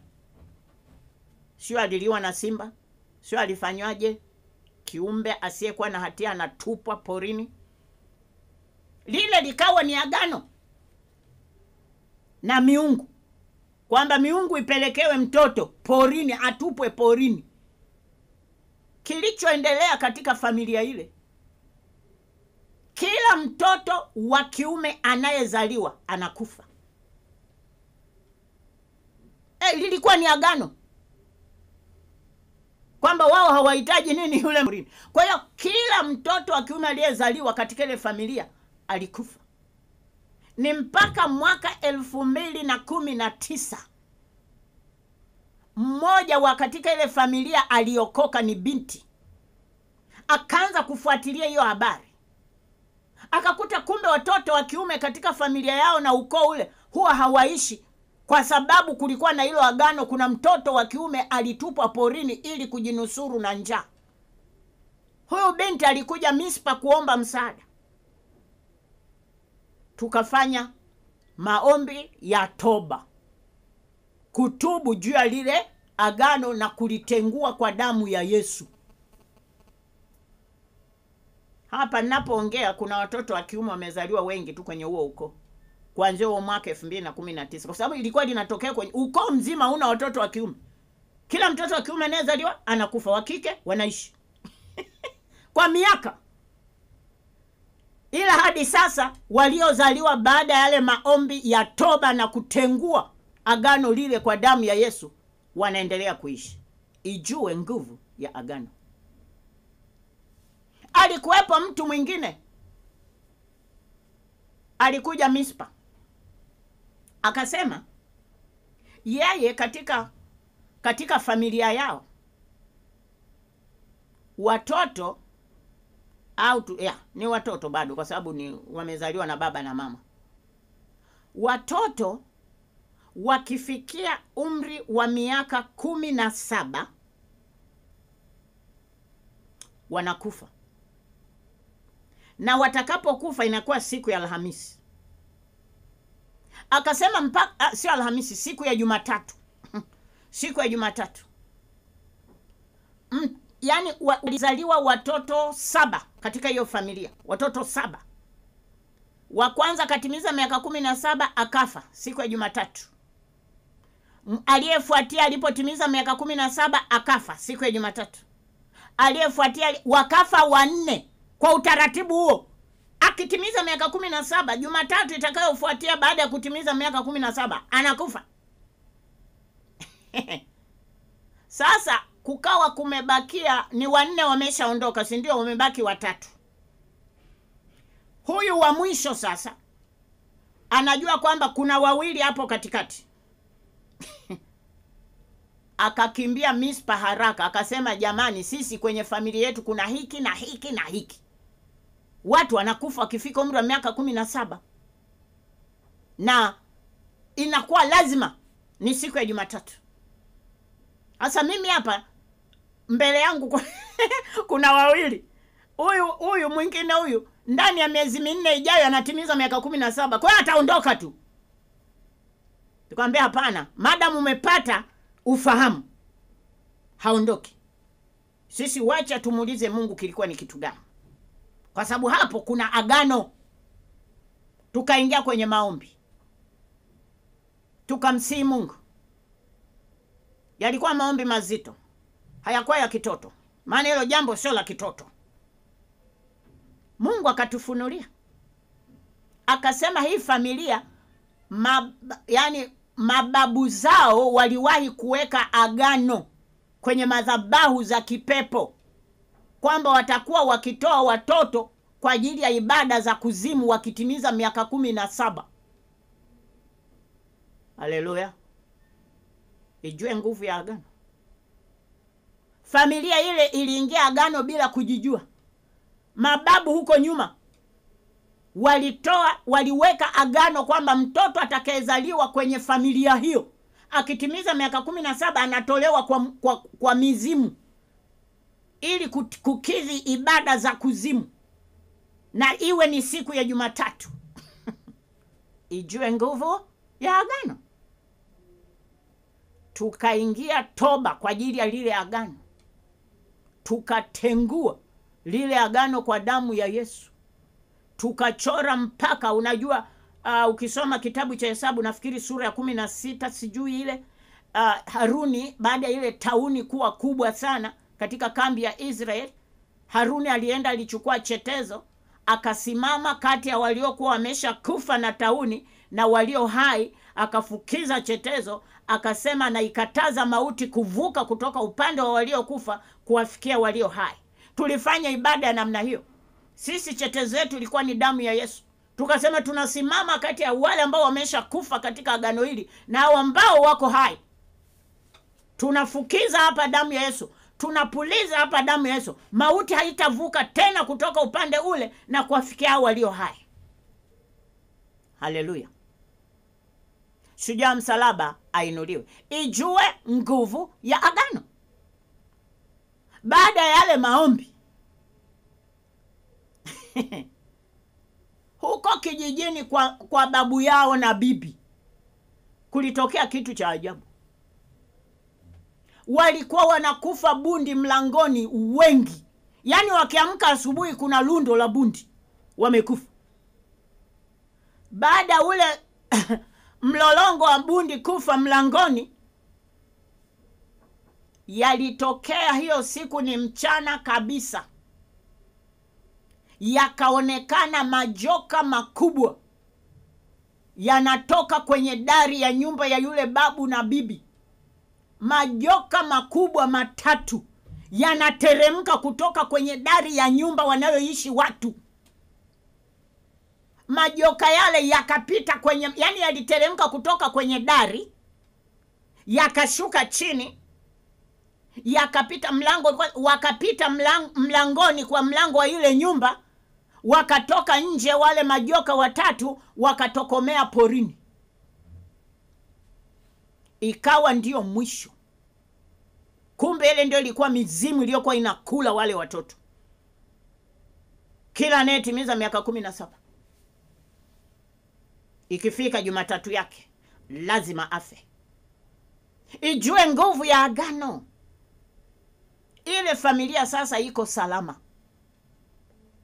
Sio aliliwa na simba, sio alifanywaje? Kiumbe asiyekuwa na hatia anatupwa porini. Lile likawa ni agano na miungu kwamba miungu ipelekewe mtoto porini, atupwe porini. Kilichoendelea katika familia ile, kila mtoto wa kiume anayezaliwa anakufa. E, lilikuwa ni agano kwamba wao hawahitaji nini yule Kwa hiyo kila mtoto wa kiume aliyezaliwa katika ile familia alikufa ni mpaka mwaka elfu mbili na kumi na tisa mmoja wa katika ile familia aliokoka ni binti akaanza kufuatilia hiyo habari akakuta kumbe watoto wa kiume katika familia yao na ukoo ule huwa hawaishi kwa sababu kulikuwa na hilo agano kuna mtoto wa kiume alitupwa porini ili kujinusuru na njaa huyu binti alikuja mispa kuomba msaada tukafanya maombi ya toba, kutubu juu ya lile agano na kulitengua kwa damu ya Yesu. Hapa ninapoongea kuna watoto wa kiume wamezaliwa wengi tu kwenye huo uko kuanzia huo mwaka elfu mbili na kumi na tisa kwa sababu ilikuwa linatokea kwenye ukoo mzima, una watoto wa kiume. Kila mtoto wa kiume anayezaliwa anakufa, wa kike wanaishi kwa miaka ila hadi sasa waliozaliwa baada ya yale maombi ya toba na kutengua agano lile kwa damu ya Yesu wanaendelea kuishi. Ijue nguvu ya agano. Alikuwepo mtu mwingine alikuja Mispa akasema yeye katika katika familia yao watoto au tu, ya, ni watoto bado kwa sababu ni wamezaliwa na baba na mama. Watoto wakifikia umri wa miaka kumi na saba wanakufa, na watakapokufa inakuwa siku ya Alhamisi. Akasema mpaka sio Alhamisi, siku ya Jumatatu, siku ya Jumatatu mm, yani ulizaliwa watoto saba katika hiyo familia, watoto saba. Wa kwanza akatimiza miaka kumi na saba akafa siku ya Jumatatu. Aliyefuatia alipotimiza miaka kumi na saba akafa siku ya Jumatatu. Aliyefuatia wakafa wanne kwa utaratibu huo. Akitimiza miaka kumi na saba Jumatatu itakayofuatia baada ya kutimiza miaka kumi na saba anakufa. Sasa kukawa kumebakia ni wanne wameshaondoka, si ndio? Wamebaki watatu. Huyu wa mwisho sasa anajua kwamba kuna wawili hapo katikati akakimbia Mispa haraka, akasema jamani, sisi kwenye familia yetu kuna hiki na hiki na hiki. Watu wanakufa wakifika umri wa miaka kumi na saba na inakuwa lazima ni siku ya Jumatatu. Sasa mimi hapa mbele yangu kuna wawili, huyu huyu mwingine huyu, ndani ya miezi minne ijayo anatimiza miaka kumi na saba, kwa hiyo ataondoka tu. tukawambia hapana, madamu umepata ufahamu, haondoki. Sisi wacha tumuulize Mungu kilikuwa ni kitu gani, kwa sababu hapo kuna agano. Tukaingia kwenye maombi, tukamsii Mungu. Yalikuwa maombi mazito, hayakuwa ya kitoto, maana hilo jambo sio la kitoto. Mungu akatufunulia akasema hii familia mab, yani mababu zao waliwahi kuweka agano kwenye madhabahu za kipepo kwamba watakuwa wakitoa watoto kwa ajili ya ibada za kuzimu wakitimiza miaka kumi na saba. Haleluya! Ijue nguvu ya agano familia ile iliingia agano bila kujijua. Mababu huko nyuma walitoa, waliweka agano kwamba mtoto atakayezaliwa kwenye familia hiyo akitimiza miaka kumi na saba anatolewa kwa, kwa, kwa mizimu ili kukidhi ibada za kuzimu na iwe ni siku ya Jumatatu. Ijue nguvu ya agano. Tukaingia toba kwa ajili ya lile agano tukatengua lile agano kwa damu ya Yesu, tukachora mpaka. Unajua uh, ukisoma kitabu cha Hesabu nafikiri sura ya kumi na sita sijui ile uh, Haruni baada ya ile tauni kuwa kubwa sana katika kambi ya Israeli, Haruni alienda alichukua chetezo akasimama kati ya waliokuwa wamesha kufa na tauni na walio hai, akafukiza chetezo, akasema naikataza mauti kuvuka kutoka upande wa waliokufa kuwafikia walio hai. Tulifanya ibada ya namna hiyo. Sisi chete zetu ilikuwa ni damu ya Yesu. Tukasema tunasimama kati ya wale ambao wamesha kufa katika agano hili na ambao wako hai. Tunafukiza hapa damu ya Yesu, tunapuliza hapa damu ya Yesu. Mauti haitavuka tena kutoka upande ule na kuwafikia hao walio hai. Haleluya! Shujaa msalaba ainuliwe, ijue nguvu ya agano baada ya yale maombi huko kijijini kwa, kwa babu yao na bibi kulitokea kitu cha ajabu. Walikuwa wanakufa bundi mlangoni wengi, yaani wakiamka asubuhi kuna lundo la bundi wamekufa. Baada ule mlolongo wa bundi kufa mlangoni, yalitokea hiyo siku ni mchana kabisa, yakaonekana majoka makubwa yanatoka kwenye dari ya nyumba ya yule babu na bibi. Majoka makubwa matatu yanateremka kutoka kwenye dari ya nyumba wanayoishi watu. Majoka yale yakapita kwenye, yani yaliteremka kutoka kwenye dari yakashuka chini yakapita mlango, wakapita mlang, mlangoni kwa mlango wa yule nyumba, wakatoka nje wale majoka watatu, wakatokomea porini. Ikawa ndiyo mwisho. Kumbe ile ndio ilikuwa mizimu iliyokuwa inakula wale watoto. Kila anayetimiza miaka kumi na saba ikifika Jumatatu yake lazima afe. Ijue nguvu ya agano ile familia sasa iko salama.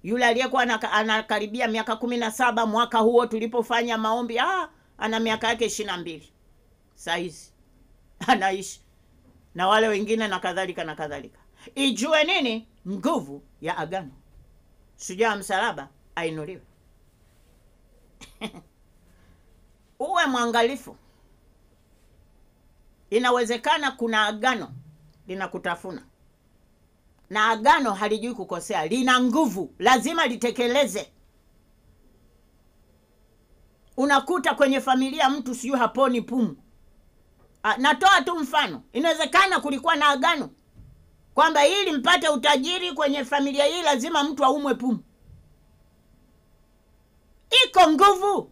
Yule aliyekuwa anakaribia miaka kumi na saba mwaka huo tulipofanya maombi, ah, ana miaka yake ishiri na mbili sahizi anaishi na wale wengine na kadhalika na kadhalika. Ijue nini nguvu ya agano. Shujaa wa msalaba ainuliwe. Uwe mwangalifu. Inawezekana kuna agano linakutafuna na agano halijui kukosea, lina nguvu, lazima litekeleze. Unakuta kwenye familia mtu sijui haponi pumu. A, natoa tu mfano, inawezekana kulikuwa na agano kwamba ili mpate utajiri kwenye familia hii lazima mtu aumwe pumu. Iko nguvu,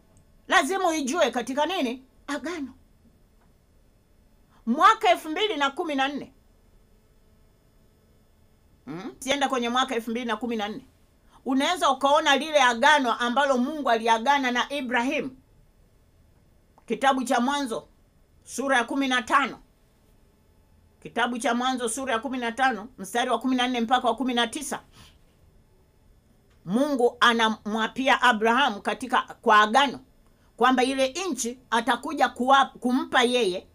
lazima uijue katika nini agano. Mwaka elfu mbili na kumi na nne mm? sienda kwenye mwaka elfu mbili na kumi na nne unaweza ukaona lile agano ambalo Mungu aliagana na Ibrahimu, kitabu cha Mwanzo sura ya kumi na tano kitabu cha Mwanzo sura ya kumi na tano mstari wa kumi na nne mpaka wa kumi na tisa Mungu anamwapia Abrahamu katika kwa agano kwamba ile nchi atakuja kuwa, kumpa yeye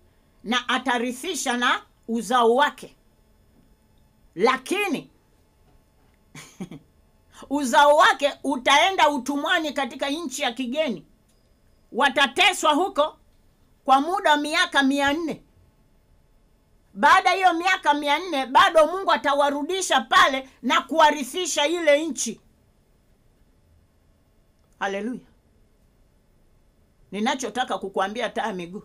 na atarithisha na uzao wake lakini uzao wake utaenda utumwani katika nchi ya kigeni watateswa huko kwa muda wa miaka mia nne baada hiyo miaka mia nne bado mungu atawarudisha pale na kuwarithisha ile nchi haleluya ninachotaka kukuambia taa miguu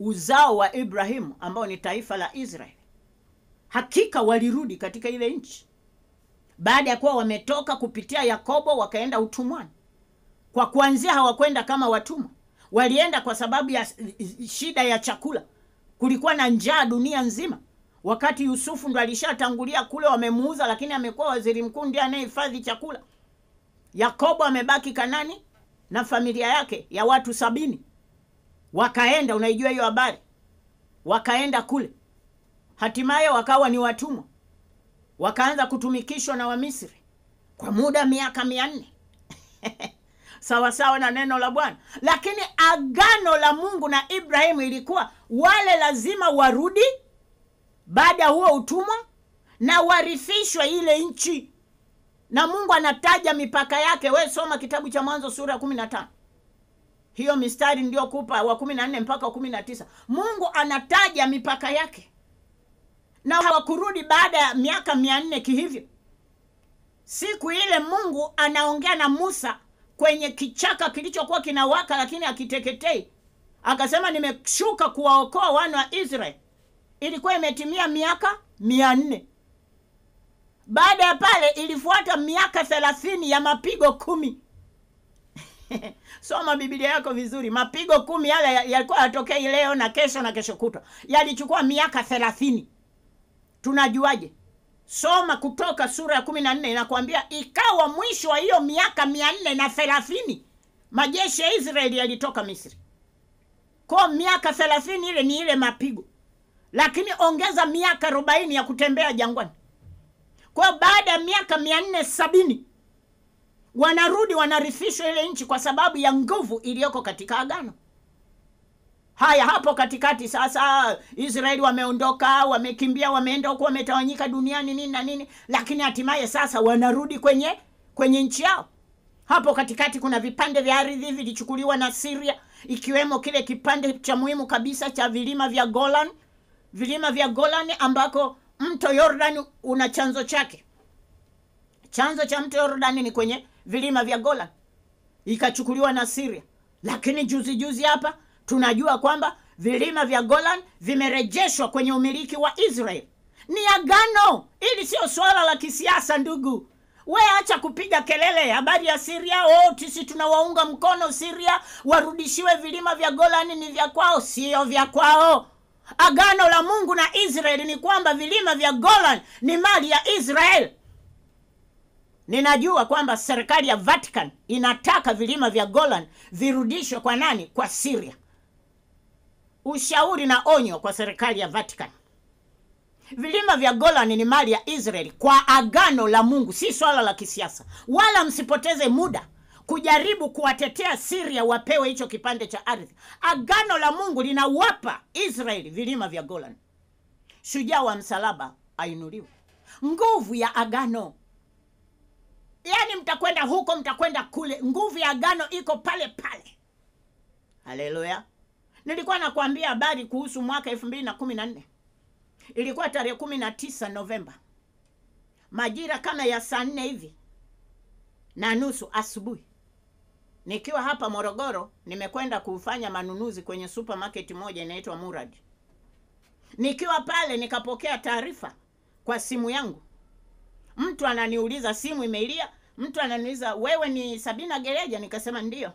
uzao wa ibrahimu ambao ni taifa la israeli Hakika walirudi katika ile nchi baada ya kuwa wametoka kupitia Yakobo wakaenda utumwani. Kwa kuanzia hawakwenda kama watumwa, walienda kwa sababu ya shida ya chakula. Kulikuwa na njaa dunia nzima. Wakati Yusufu ndo alishatangulia kule, wamemuuza, lakini amekuwa waziri mkuu, ndiye anayehifadhi chakula. Yakobo amebaki Kanani na familia yake ya watu sabini. Wakaenda, unaijua hiyo habari, wakaenda kule hatimaye wakawa ni watumwa, wakaanza kutumikishwa na Wamisri kwa muda miaka mia nne sawasawa na neno la Bwana. Lakini agano la Mungu na Ibrahimu ilikuwa wale lazima warudi baada ya huo utumwa na warithishwe ile nchi, na Mungu anataja mipaka yake. We soma kitabu cha Mwanzo sura ya kumi na tano hiyo mistari ndiyo kupa wa kumi na nne mpaka wa kumi na tisa Mungu anataja mipaka yake na hawakurudi baada ya miaka mia nne kihivyo. Siku ile Mungu anaongea na Musa kwenye kichaka kilichokuwa kinawaka lakini akiteketei, akasema nimeshuka kuwaokoa wana wa Israeli. Ilikuwa imetimia miaka mia nne. Baada ya pale ilifuata miaka thelathini ya mapigo kumi. Soma bibilia yako vizuri. Mapigo kumi yale yalikuwa yatokei leo na kesho na kesho kutwa, yalichukua miaka thelathini tunajuaje soma kutoka sura ya kumi na nne inakwambia ikawa mwisho wa hiyo miaka mia nne na thelathini majeshi ya israeli yalitoka misri Kwa miaka thelathini ile ni ile mapigo lakini ongeza miaka arobaini ya kutembea jangwani kwa baada ya miaka mia nne sabini wanarudi wanarithishwa ile nchi kwa sababu ya nguvu iliyoko katika agano Haya, hapo katikati sasa, Israeli wameondoka, wamekimbia, wameenda huku wametawanyika duniani nini na nini, lakini hatimaye sasa wanarudi kwenye kwenye nchi yao. Hapo katikati kuna vipande vya ardhi vilichukuliwa na siria ikiwemo kile kipande cha muhimu kabisa cha vilima vya Golan, vilima vya Golan ambako mto yordan una chanzo chake. Chanzo cha mto yordan ni kwenye vilima vya Golan, ikachukuliwa na siria Lakini hapa juzi tunajua kwamba vilima vya Golan vimerejeshwa kwenye umiliki wa Israel. Ni agano, ili siyo swala la kisiasa ndugu. We acha kupiga kelele habari ya Siria. Oh, sisi tunawaunga mkono Siria, warudishiwe vilima vya Golani, ni vya kwao. Siyo vya kwao. Agano la Mungu na israel ni kwamba vilima vya Golan ni mali ya Israel. Ninajua kwamba serikali ya Vatican inataka vilima vya Golan virudishwe kwa nani? Kwa Siria ushauri na onyo kwa serikali ya Vatican. Vilima vya Golan ni mali ya Israeli kwa agano la Mungu, si swala la kisiasa, wala msipoteze muda kujaribu kuwatetea siria wapewe hicho kipande cha ardhi. Agano la Mungu linawapa Israeli vilima vya Golan. Shujaa wa msalaba ainuliwe, nguvu ya agano. Yaani mtakwenda huko, mtakwenda kule, nguvu ya agano iko pale pale. Haleluya! nilikuwa nakwambia habari kuhusu mwaka elfu mbili na kumi na nne ilikuwa tarehe kumi na tisa Novemba majira kama ya saa nne hivi na nusu asubuhi, nikiwa hapa Morogoro, nimekwenda kufanya manunuzi kwenye supermarket moja inaitwa Murad. Nikiwa pale nikapokea taarifa kwa simu yangu, mtu ananiuliza, simu imeilia, mtu ananiuliza, wewe ni Sabina Gereja? Nikasema ndiyo.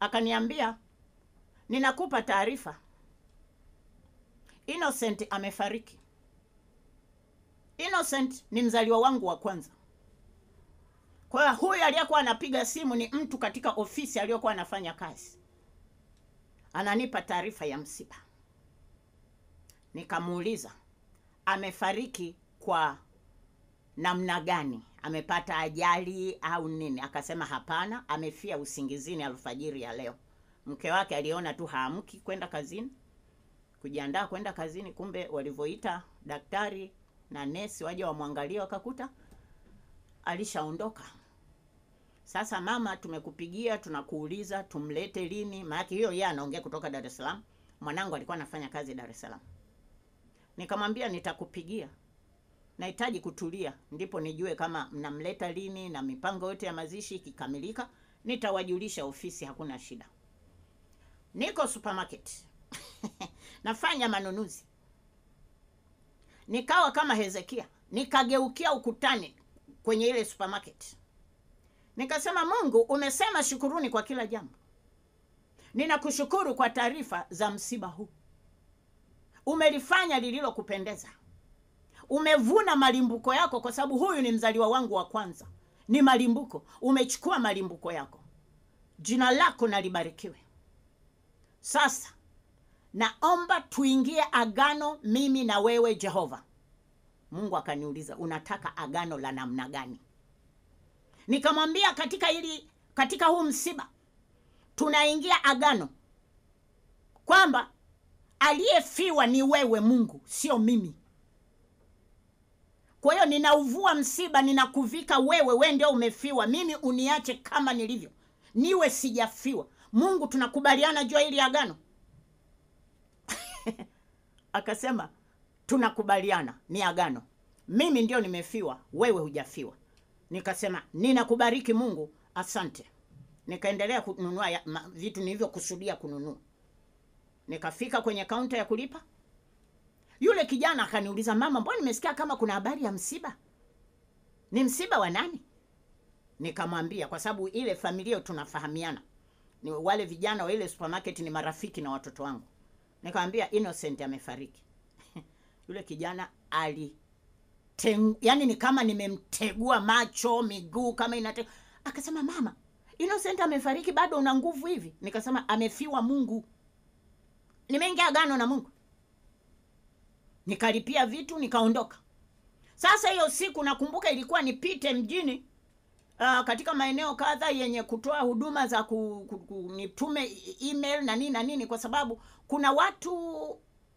Akaniambia Ninakupa taarifa, Innocent amefariki. Innocent ni mzaliwa wangu wa kwanza. Kwa hiyo huyu aliyekuwa anapiga simu ni mtu katika ofisi aliyokuwa anafanya kazi, ananipa taarifa ya msiba. Nikamuuliza amefariki kwa namna gani, amepata ajali au nini? Akasema hapana, amefia usingizini alfajiri ya leo mke wake aliona tu haamki kwenda kazini, kujiandaa kwenda kazini, kumbe walivyoita daktari na nesi waje wamwangalie wakakuta alishaondoka. Sasa mama, tumekupigia tunakuuliza tumlete lini? maanake hiyo yeye anaongea kutoka Dar es Salaam, mwanangu alikuwa anafanya kazi Dar es Salaam. Nikamwambia nitakupigia, nahitaji kutulia, ndipo nijue kama mnamleta lini na mipango yote ya mazishi ikikamilika nitawajulisha ofisi, hakuna shida niko supermarket nafanya manunuzi, nikawa kama Hezekia, nikageukia ukutani kwenye ile supermarket, nikasema, Mungu umesema shukuruni kwa kila jambo, ninakushukuru kwa taarifa za msiba huu. Umelifanya lililokupendeza, umevuna malimbuko yako, kwa sababu huyu ni mzaliwa wangu wa kwanza, ni malimbuko. Umechukua malimbuko yako, jina lako nalibarikiwe. Sasa naomba tuingie agano, mimi na wewe Jehova. Mungu akaniuliza unataka agano la namna gani? Nikamwambia katika hili, katika huu msiba tunaingia agano kwamba aliyefiwa ni wewe Mungu, sio mimi. Kwa hiyo ninauvua msiba, ninakuvika wewe, we ndio umefiwa. Mimi uniache kama nilivyo, niwe sijafiwa. Mungu tunakubaliana juu ya hili agano? Akasema tunakubaliana, ni agano. Mimi ndio nimefiwa, wewe hujafiwa. Nikasema ninakubariki Mungu, asante. Nikaendelea kununua ya, ma, vitu nilivyokusudia kununua. Nikafika kwenye kaunta ya kulipa, yule kijana akaniuliza, mama, mbona nimesikia kama kuna habari ya msiba? Ni msiba wa nani? Nikamwambia kwa sababu ile familia tunafahamiana ni wale vijana wa ile supermarket ni marafiki na watoto wangu. Nikamwambia Innocent amefariki. Yule kijana ali ten, yani ni kama nimemtegua macho miguu kama inate, akasema mama, Innocent amefariki, bado una nguvu hivi? Nikasema amefiwa Mungu, nimeingia gano na Mungu, nikalipia vitu nikaondoka. Sasa hiyo siku nakumbuka ilikuwa nipite mjini uh, katika maeneo kadha yenye kutoa huduma za ku, ku, ku, nitume email na nini na nini, kwa sababu kuna watu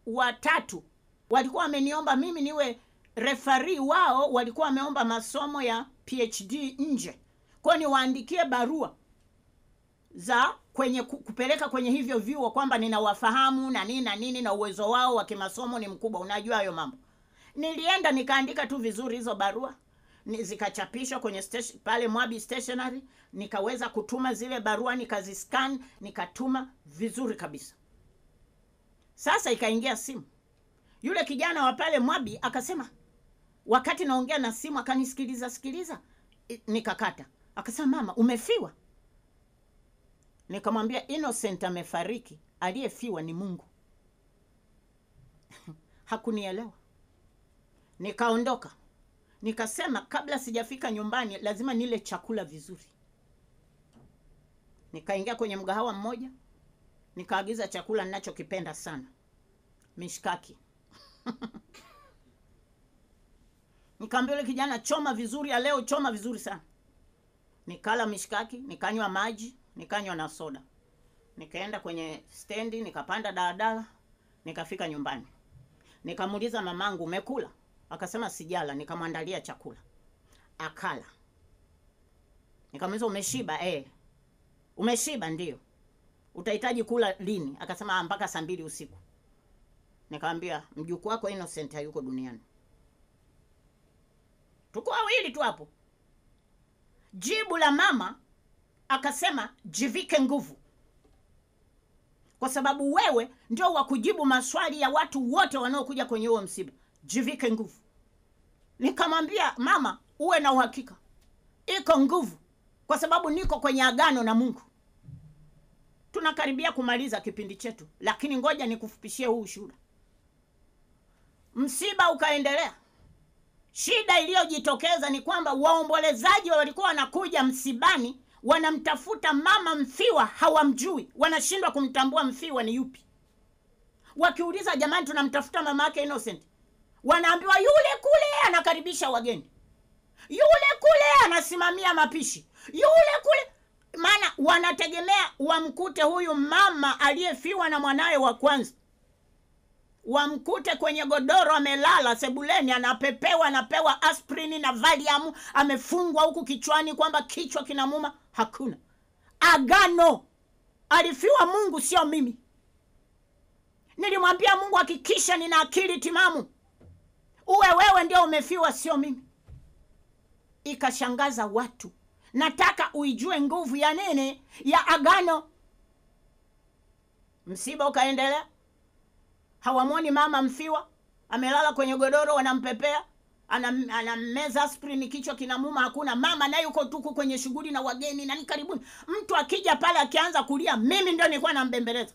watatu walikuwa wameniomba mimi niwe refari wao, walikuwa wameomba masomo ya PhD nje, kwa niwaandikie barua za kwenye kupeleka kwenye hivyo vyuo kwamba ninawafahamu na nini na nini na uwezo wao wa kimasomo ni mkubwa. Unajua hayo mambo. Nilienda nikaandika tu vizuri hizo barua, zikachapishwa kwenye station, pale Mwabi stationary nikaweza kutuma zile barua nikaziscan, nikatuma vizuri kabisa. Sasa ikaingia simu, yule kijana wa pale Mwabi akasema, wakati naongea na simu akanisikiliza sikiliza, nikakata. Akasema, mama umefiwa? Nikamwambia Innocent amefariki, aliyefiwa ni Mungu. Hakunielewa, nikaondoka. Nikasema kabla sijafika nyumbani lazima nile chakula vizuri. Nikaingia kwenye mgahawa mmoja, nikaagiza chakula ninachokipenda sana, mishkaki nikaambia yule kijana, choma vizuri ya leo, choma vizuri sana. Nikala mishkaki, nikanywa maji, nikanywa na soda, nikaenda kwenye stendi, nikapanda daladala, nikafika nyumbani, nikamuuliza mamangu, umekula? Akasema sijala, nikamwandalia chakula akala. nikamwambia umeshiba? Eh, umeshiba? Ndio. utahitaji kula lini? Akasema ah, mpaka saa mbili usiku. Nikamwambia mjukuu wako Innocent hayuko duniani, tuko wawili tu hapo. Jibu la mama akasema jivike nguvu, kwa sababu wewe ndio wa kujibu maswali ya watu wote wanaokuja kwenye huo msiba. Jivike nguvu. Nikamwambia mama, uwe na uhakika, iko nguvu, kwa sababu niko kwenye agano na Mungu. Tunakaribia kumaliza kipindi chetu, lakini ngoja nikufupishie huu ushuhuda. Msiba ukaendelea. Shida iliyojitokeza ni kwamba waombolezaji walikuwa wanakuja msibani, wanamtafuta mama mfiwa, hawamjui, wanashindwa kumtambua mfiwa ni yupi. Wakiuliza, jamani, tunamtafuta mama yake Innocent, wanaambiwa yule kule anakaribisha wageni, yule kule anasimamia mapishi, yule kule maana wanategemea wamkute huyu mama aliyefiwa na mwanawe wa kwanza, wamkute kwenye godoro amelala sebuleni, anapepewa, anapewa asprini na valiamu amefungwa huku kichwani kwamba kichwa kinamuma. Hakuna agano, alifiwa Mungu, sio mimi. Nilimwambia Mungu, hakikisha nina akili timamu uwe wewe ndio umefiwa, sio mimi. Ikashangaza watu. Nataka uijue nguvu ya nini, ya agano. Msiba ukaendelea, hawamwoni mama mfiwa, amelala kwenye godoro, wanampepea anammeza aspirini, kichwa kinamuma, hakuna mama naye yuko tuku kwenye shughuli na wageni na karibuni. Mtu akija pale akianza kulia, mimi ndio nilikuwa nambembeleza.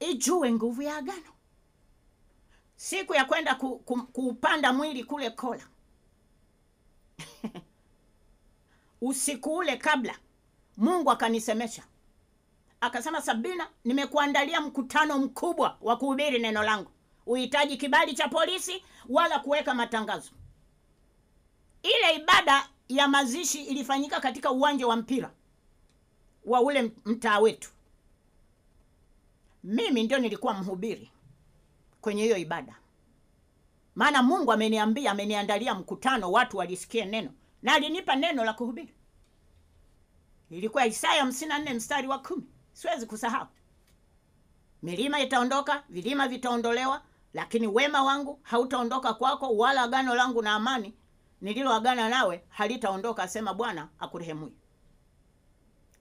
Ijue nguvu ya agano siku ya kwenda kuupanda ku, ku mwili kule Kola usiku ule kabla, Mungu akanisemesha akasema, Sabina, nimekuandalia mkutano mkubwa wa kuhubiri neno langu. Uhitaji kibali cha polisi wala kuweka matangazo. Ile ibada ya mazishi ilifanyika katika uwanja wa mpira wa ule mtaa wetu. Mimi ndio nilikuwa mhubiri kwenye hiyo ibada, maana Mungu ameniambia, ameniandalia mkutano, watu walisikie neno na alinipa neno la kuhubiri. Ilikuwa Isaya hamsini nne mstari wa kumi, siwezi kusahau. Milima itaondoka, vilima vitaondolewa, lakini wema wangu hautaondoka kwako, wala agano langu na amani nililoagana nawe halitaondoka, asema Bwana akurehemu.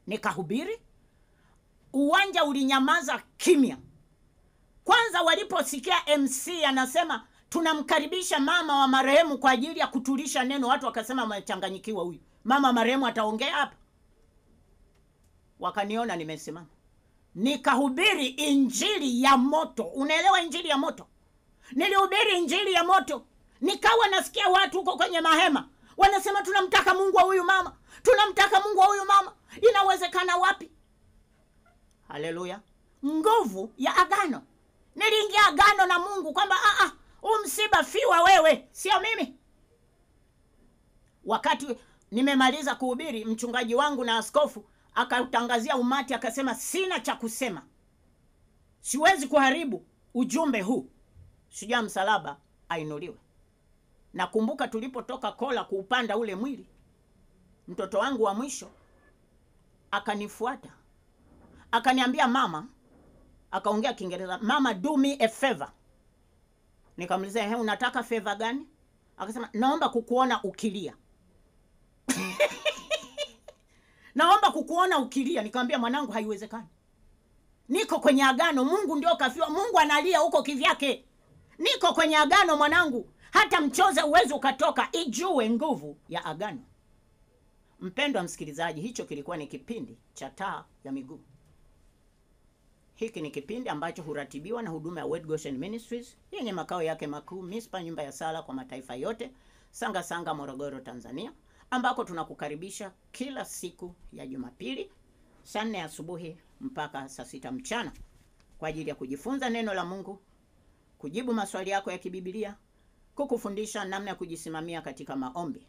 Nikahubiri, uwanja ulinyamaza kimya. Kwanza waliposikia MC anasema tunamkaribisha mama wa marehemu kwa ajili ya kutulisha neno, watu wakasema amechanganyikiwa huyu mama marehemu, ataongea hapa. Wakaniona nimesimama nikahubiri injili ya moto. Unaelewa injili ya moto? Nilihubiri injili ya moto, nikawa nasikia watu huko kwenye mahema wanasema tunamtaka Mungu wa huyu mama, tunamtaka Mungu wa huyu mama. Inawezekana wapi? Haleluya! Nguvu ya agano niliingia gano na Mungu kwamba ah, ah, umsiba fiwa wewe, sio mimi. Wakati nimemaliza kuhubiri, mchungaji wangu na askofu akautangazia umati, akasema sina cha kusema, siwezi kuharibu ujumbe huu. Shujaa msalaba ainuliwe. Nakumbuka tulipotoka Kola kuupanda ule mwili, mtoto wangu wa mwisho akanifuata akaniambia, mama akaongea Kiingereza, mama do me a favor. Nikamuliza, he, unataka favor gani? Akasema, naomba kukuona ukilia naomba kukuona ukilia. Nikamwambia, mwanangu, haiwezekani, niko kwenye agano. Mungu ndio kafiwa, Mungu analia huko kivyake. Niko kwenye agano mwanangu, hata mchoze uwezi ukatoka. Ijue nguvu ya agano. Mpendwa msikilizaji, hicho kilikuwa ni kipindi cha Taa ya Miguu. Hiki ni kipindi ambacho huratibiwa na huduma ya Word Goshen Ministries yenye makao yake makuu Mispa, nyumba ya sala kwa mataifa yote, Sanga Sanga, Morogoro, Tanzania, ambako tunakukaribisha kila siku ya Jumapili saa nne asubuhi mpaka saa sita mchana kwa ajili ya kujifunza neno la Mungu, kujibu maswali yako ya kibibilia, kukufundisha namna ya kujisimamia katika maombi.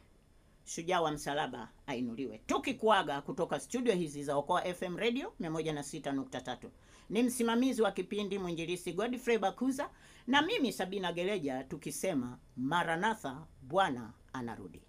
Shujaa wa msalaba ainuliwe. Tukikuaga kutoka studio hizi za Okoa FM Radio 106.3 ni msimamizi wa kipindi mwinjilisi Godfrey Bakuza na mimi Sabina Gereja, tukisema Maranatha, Bwana anarudi.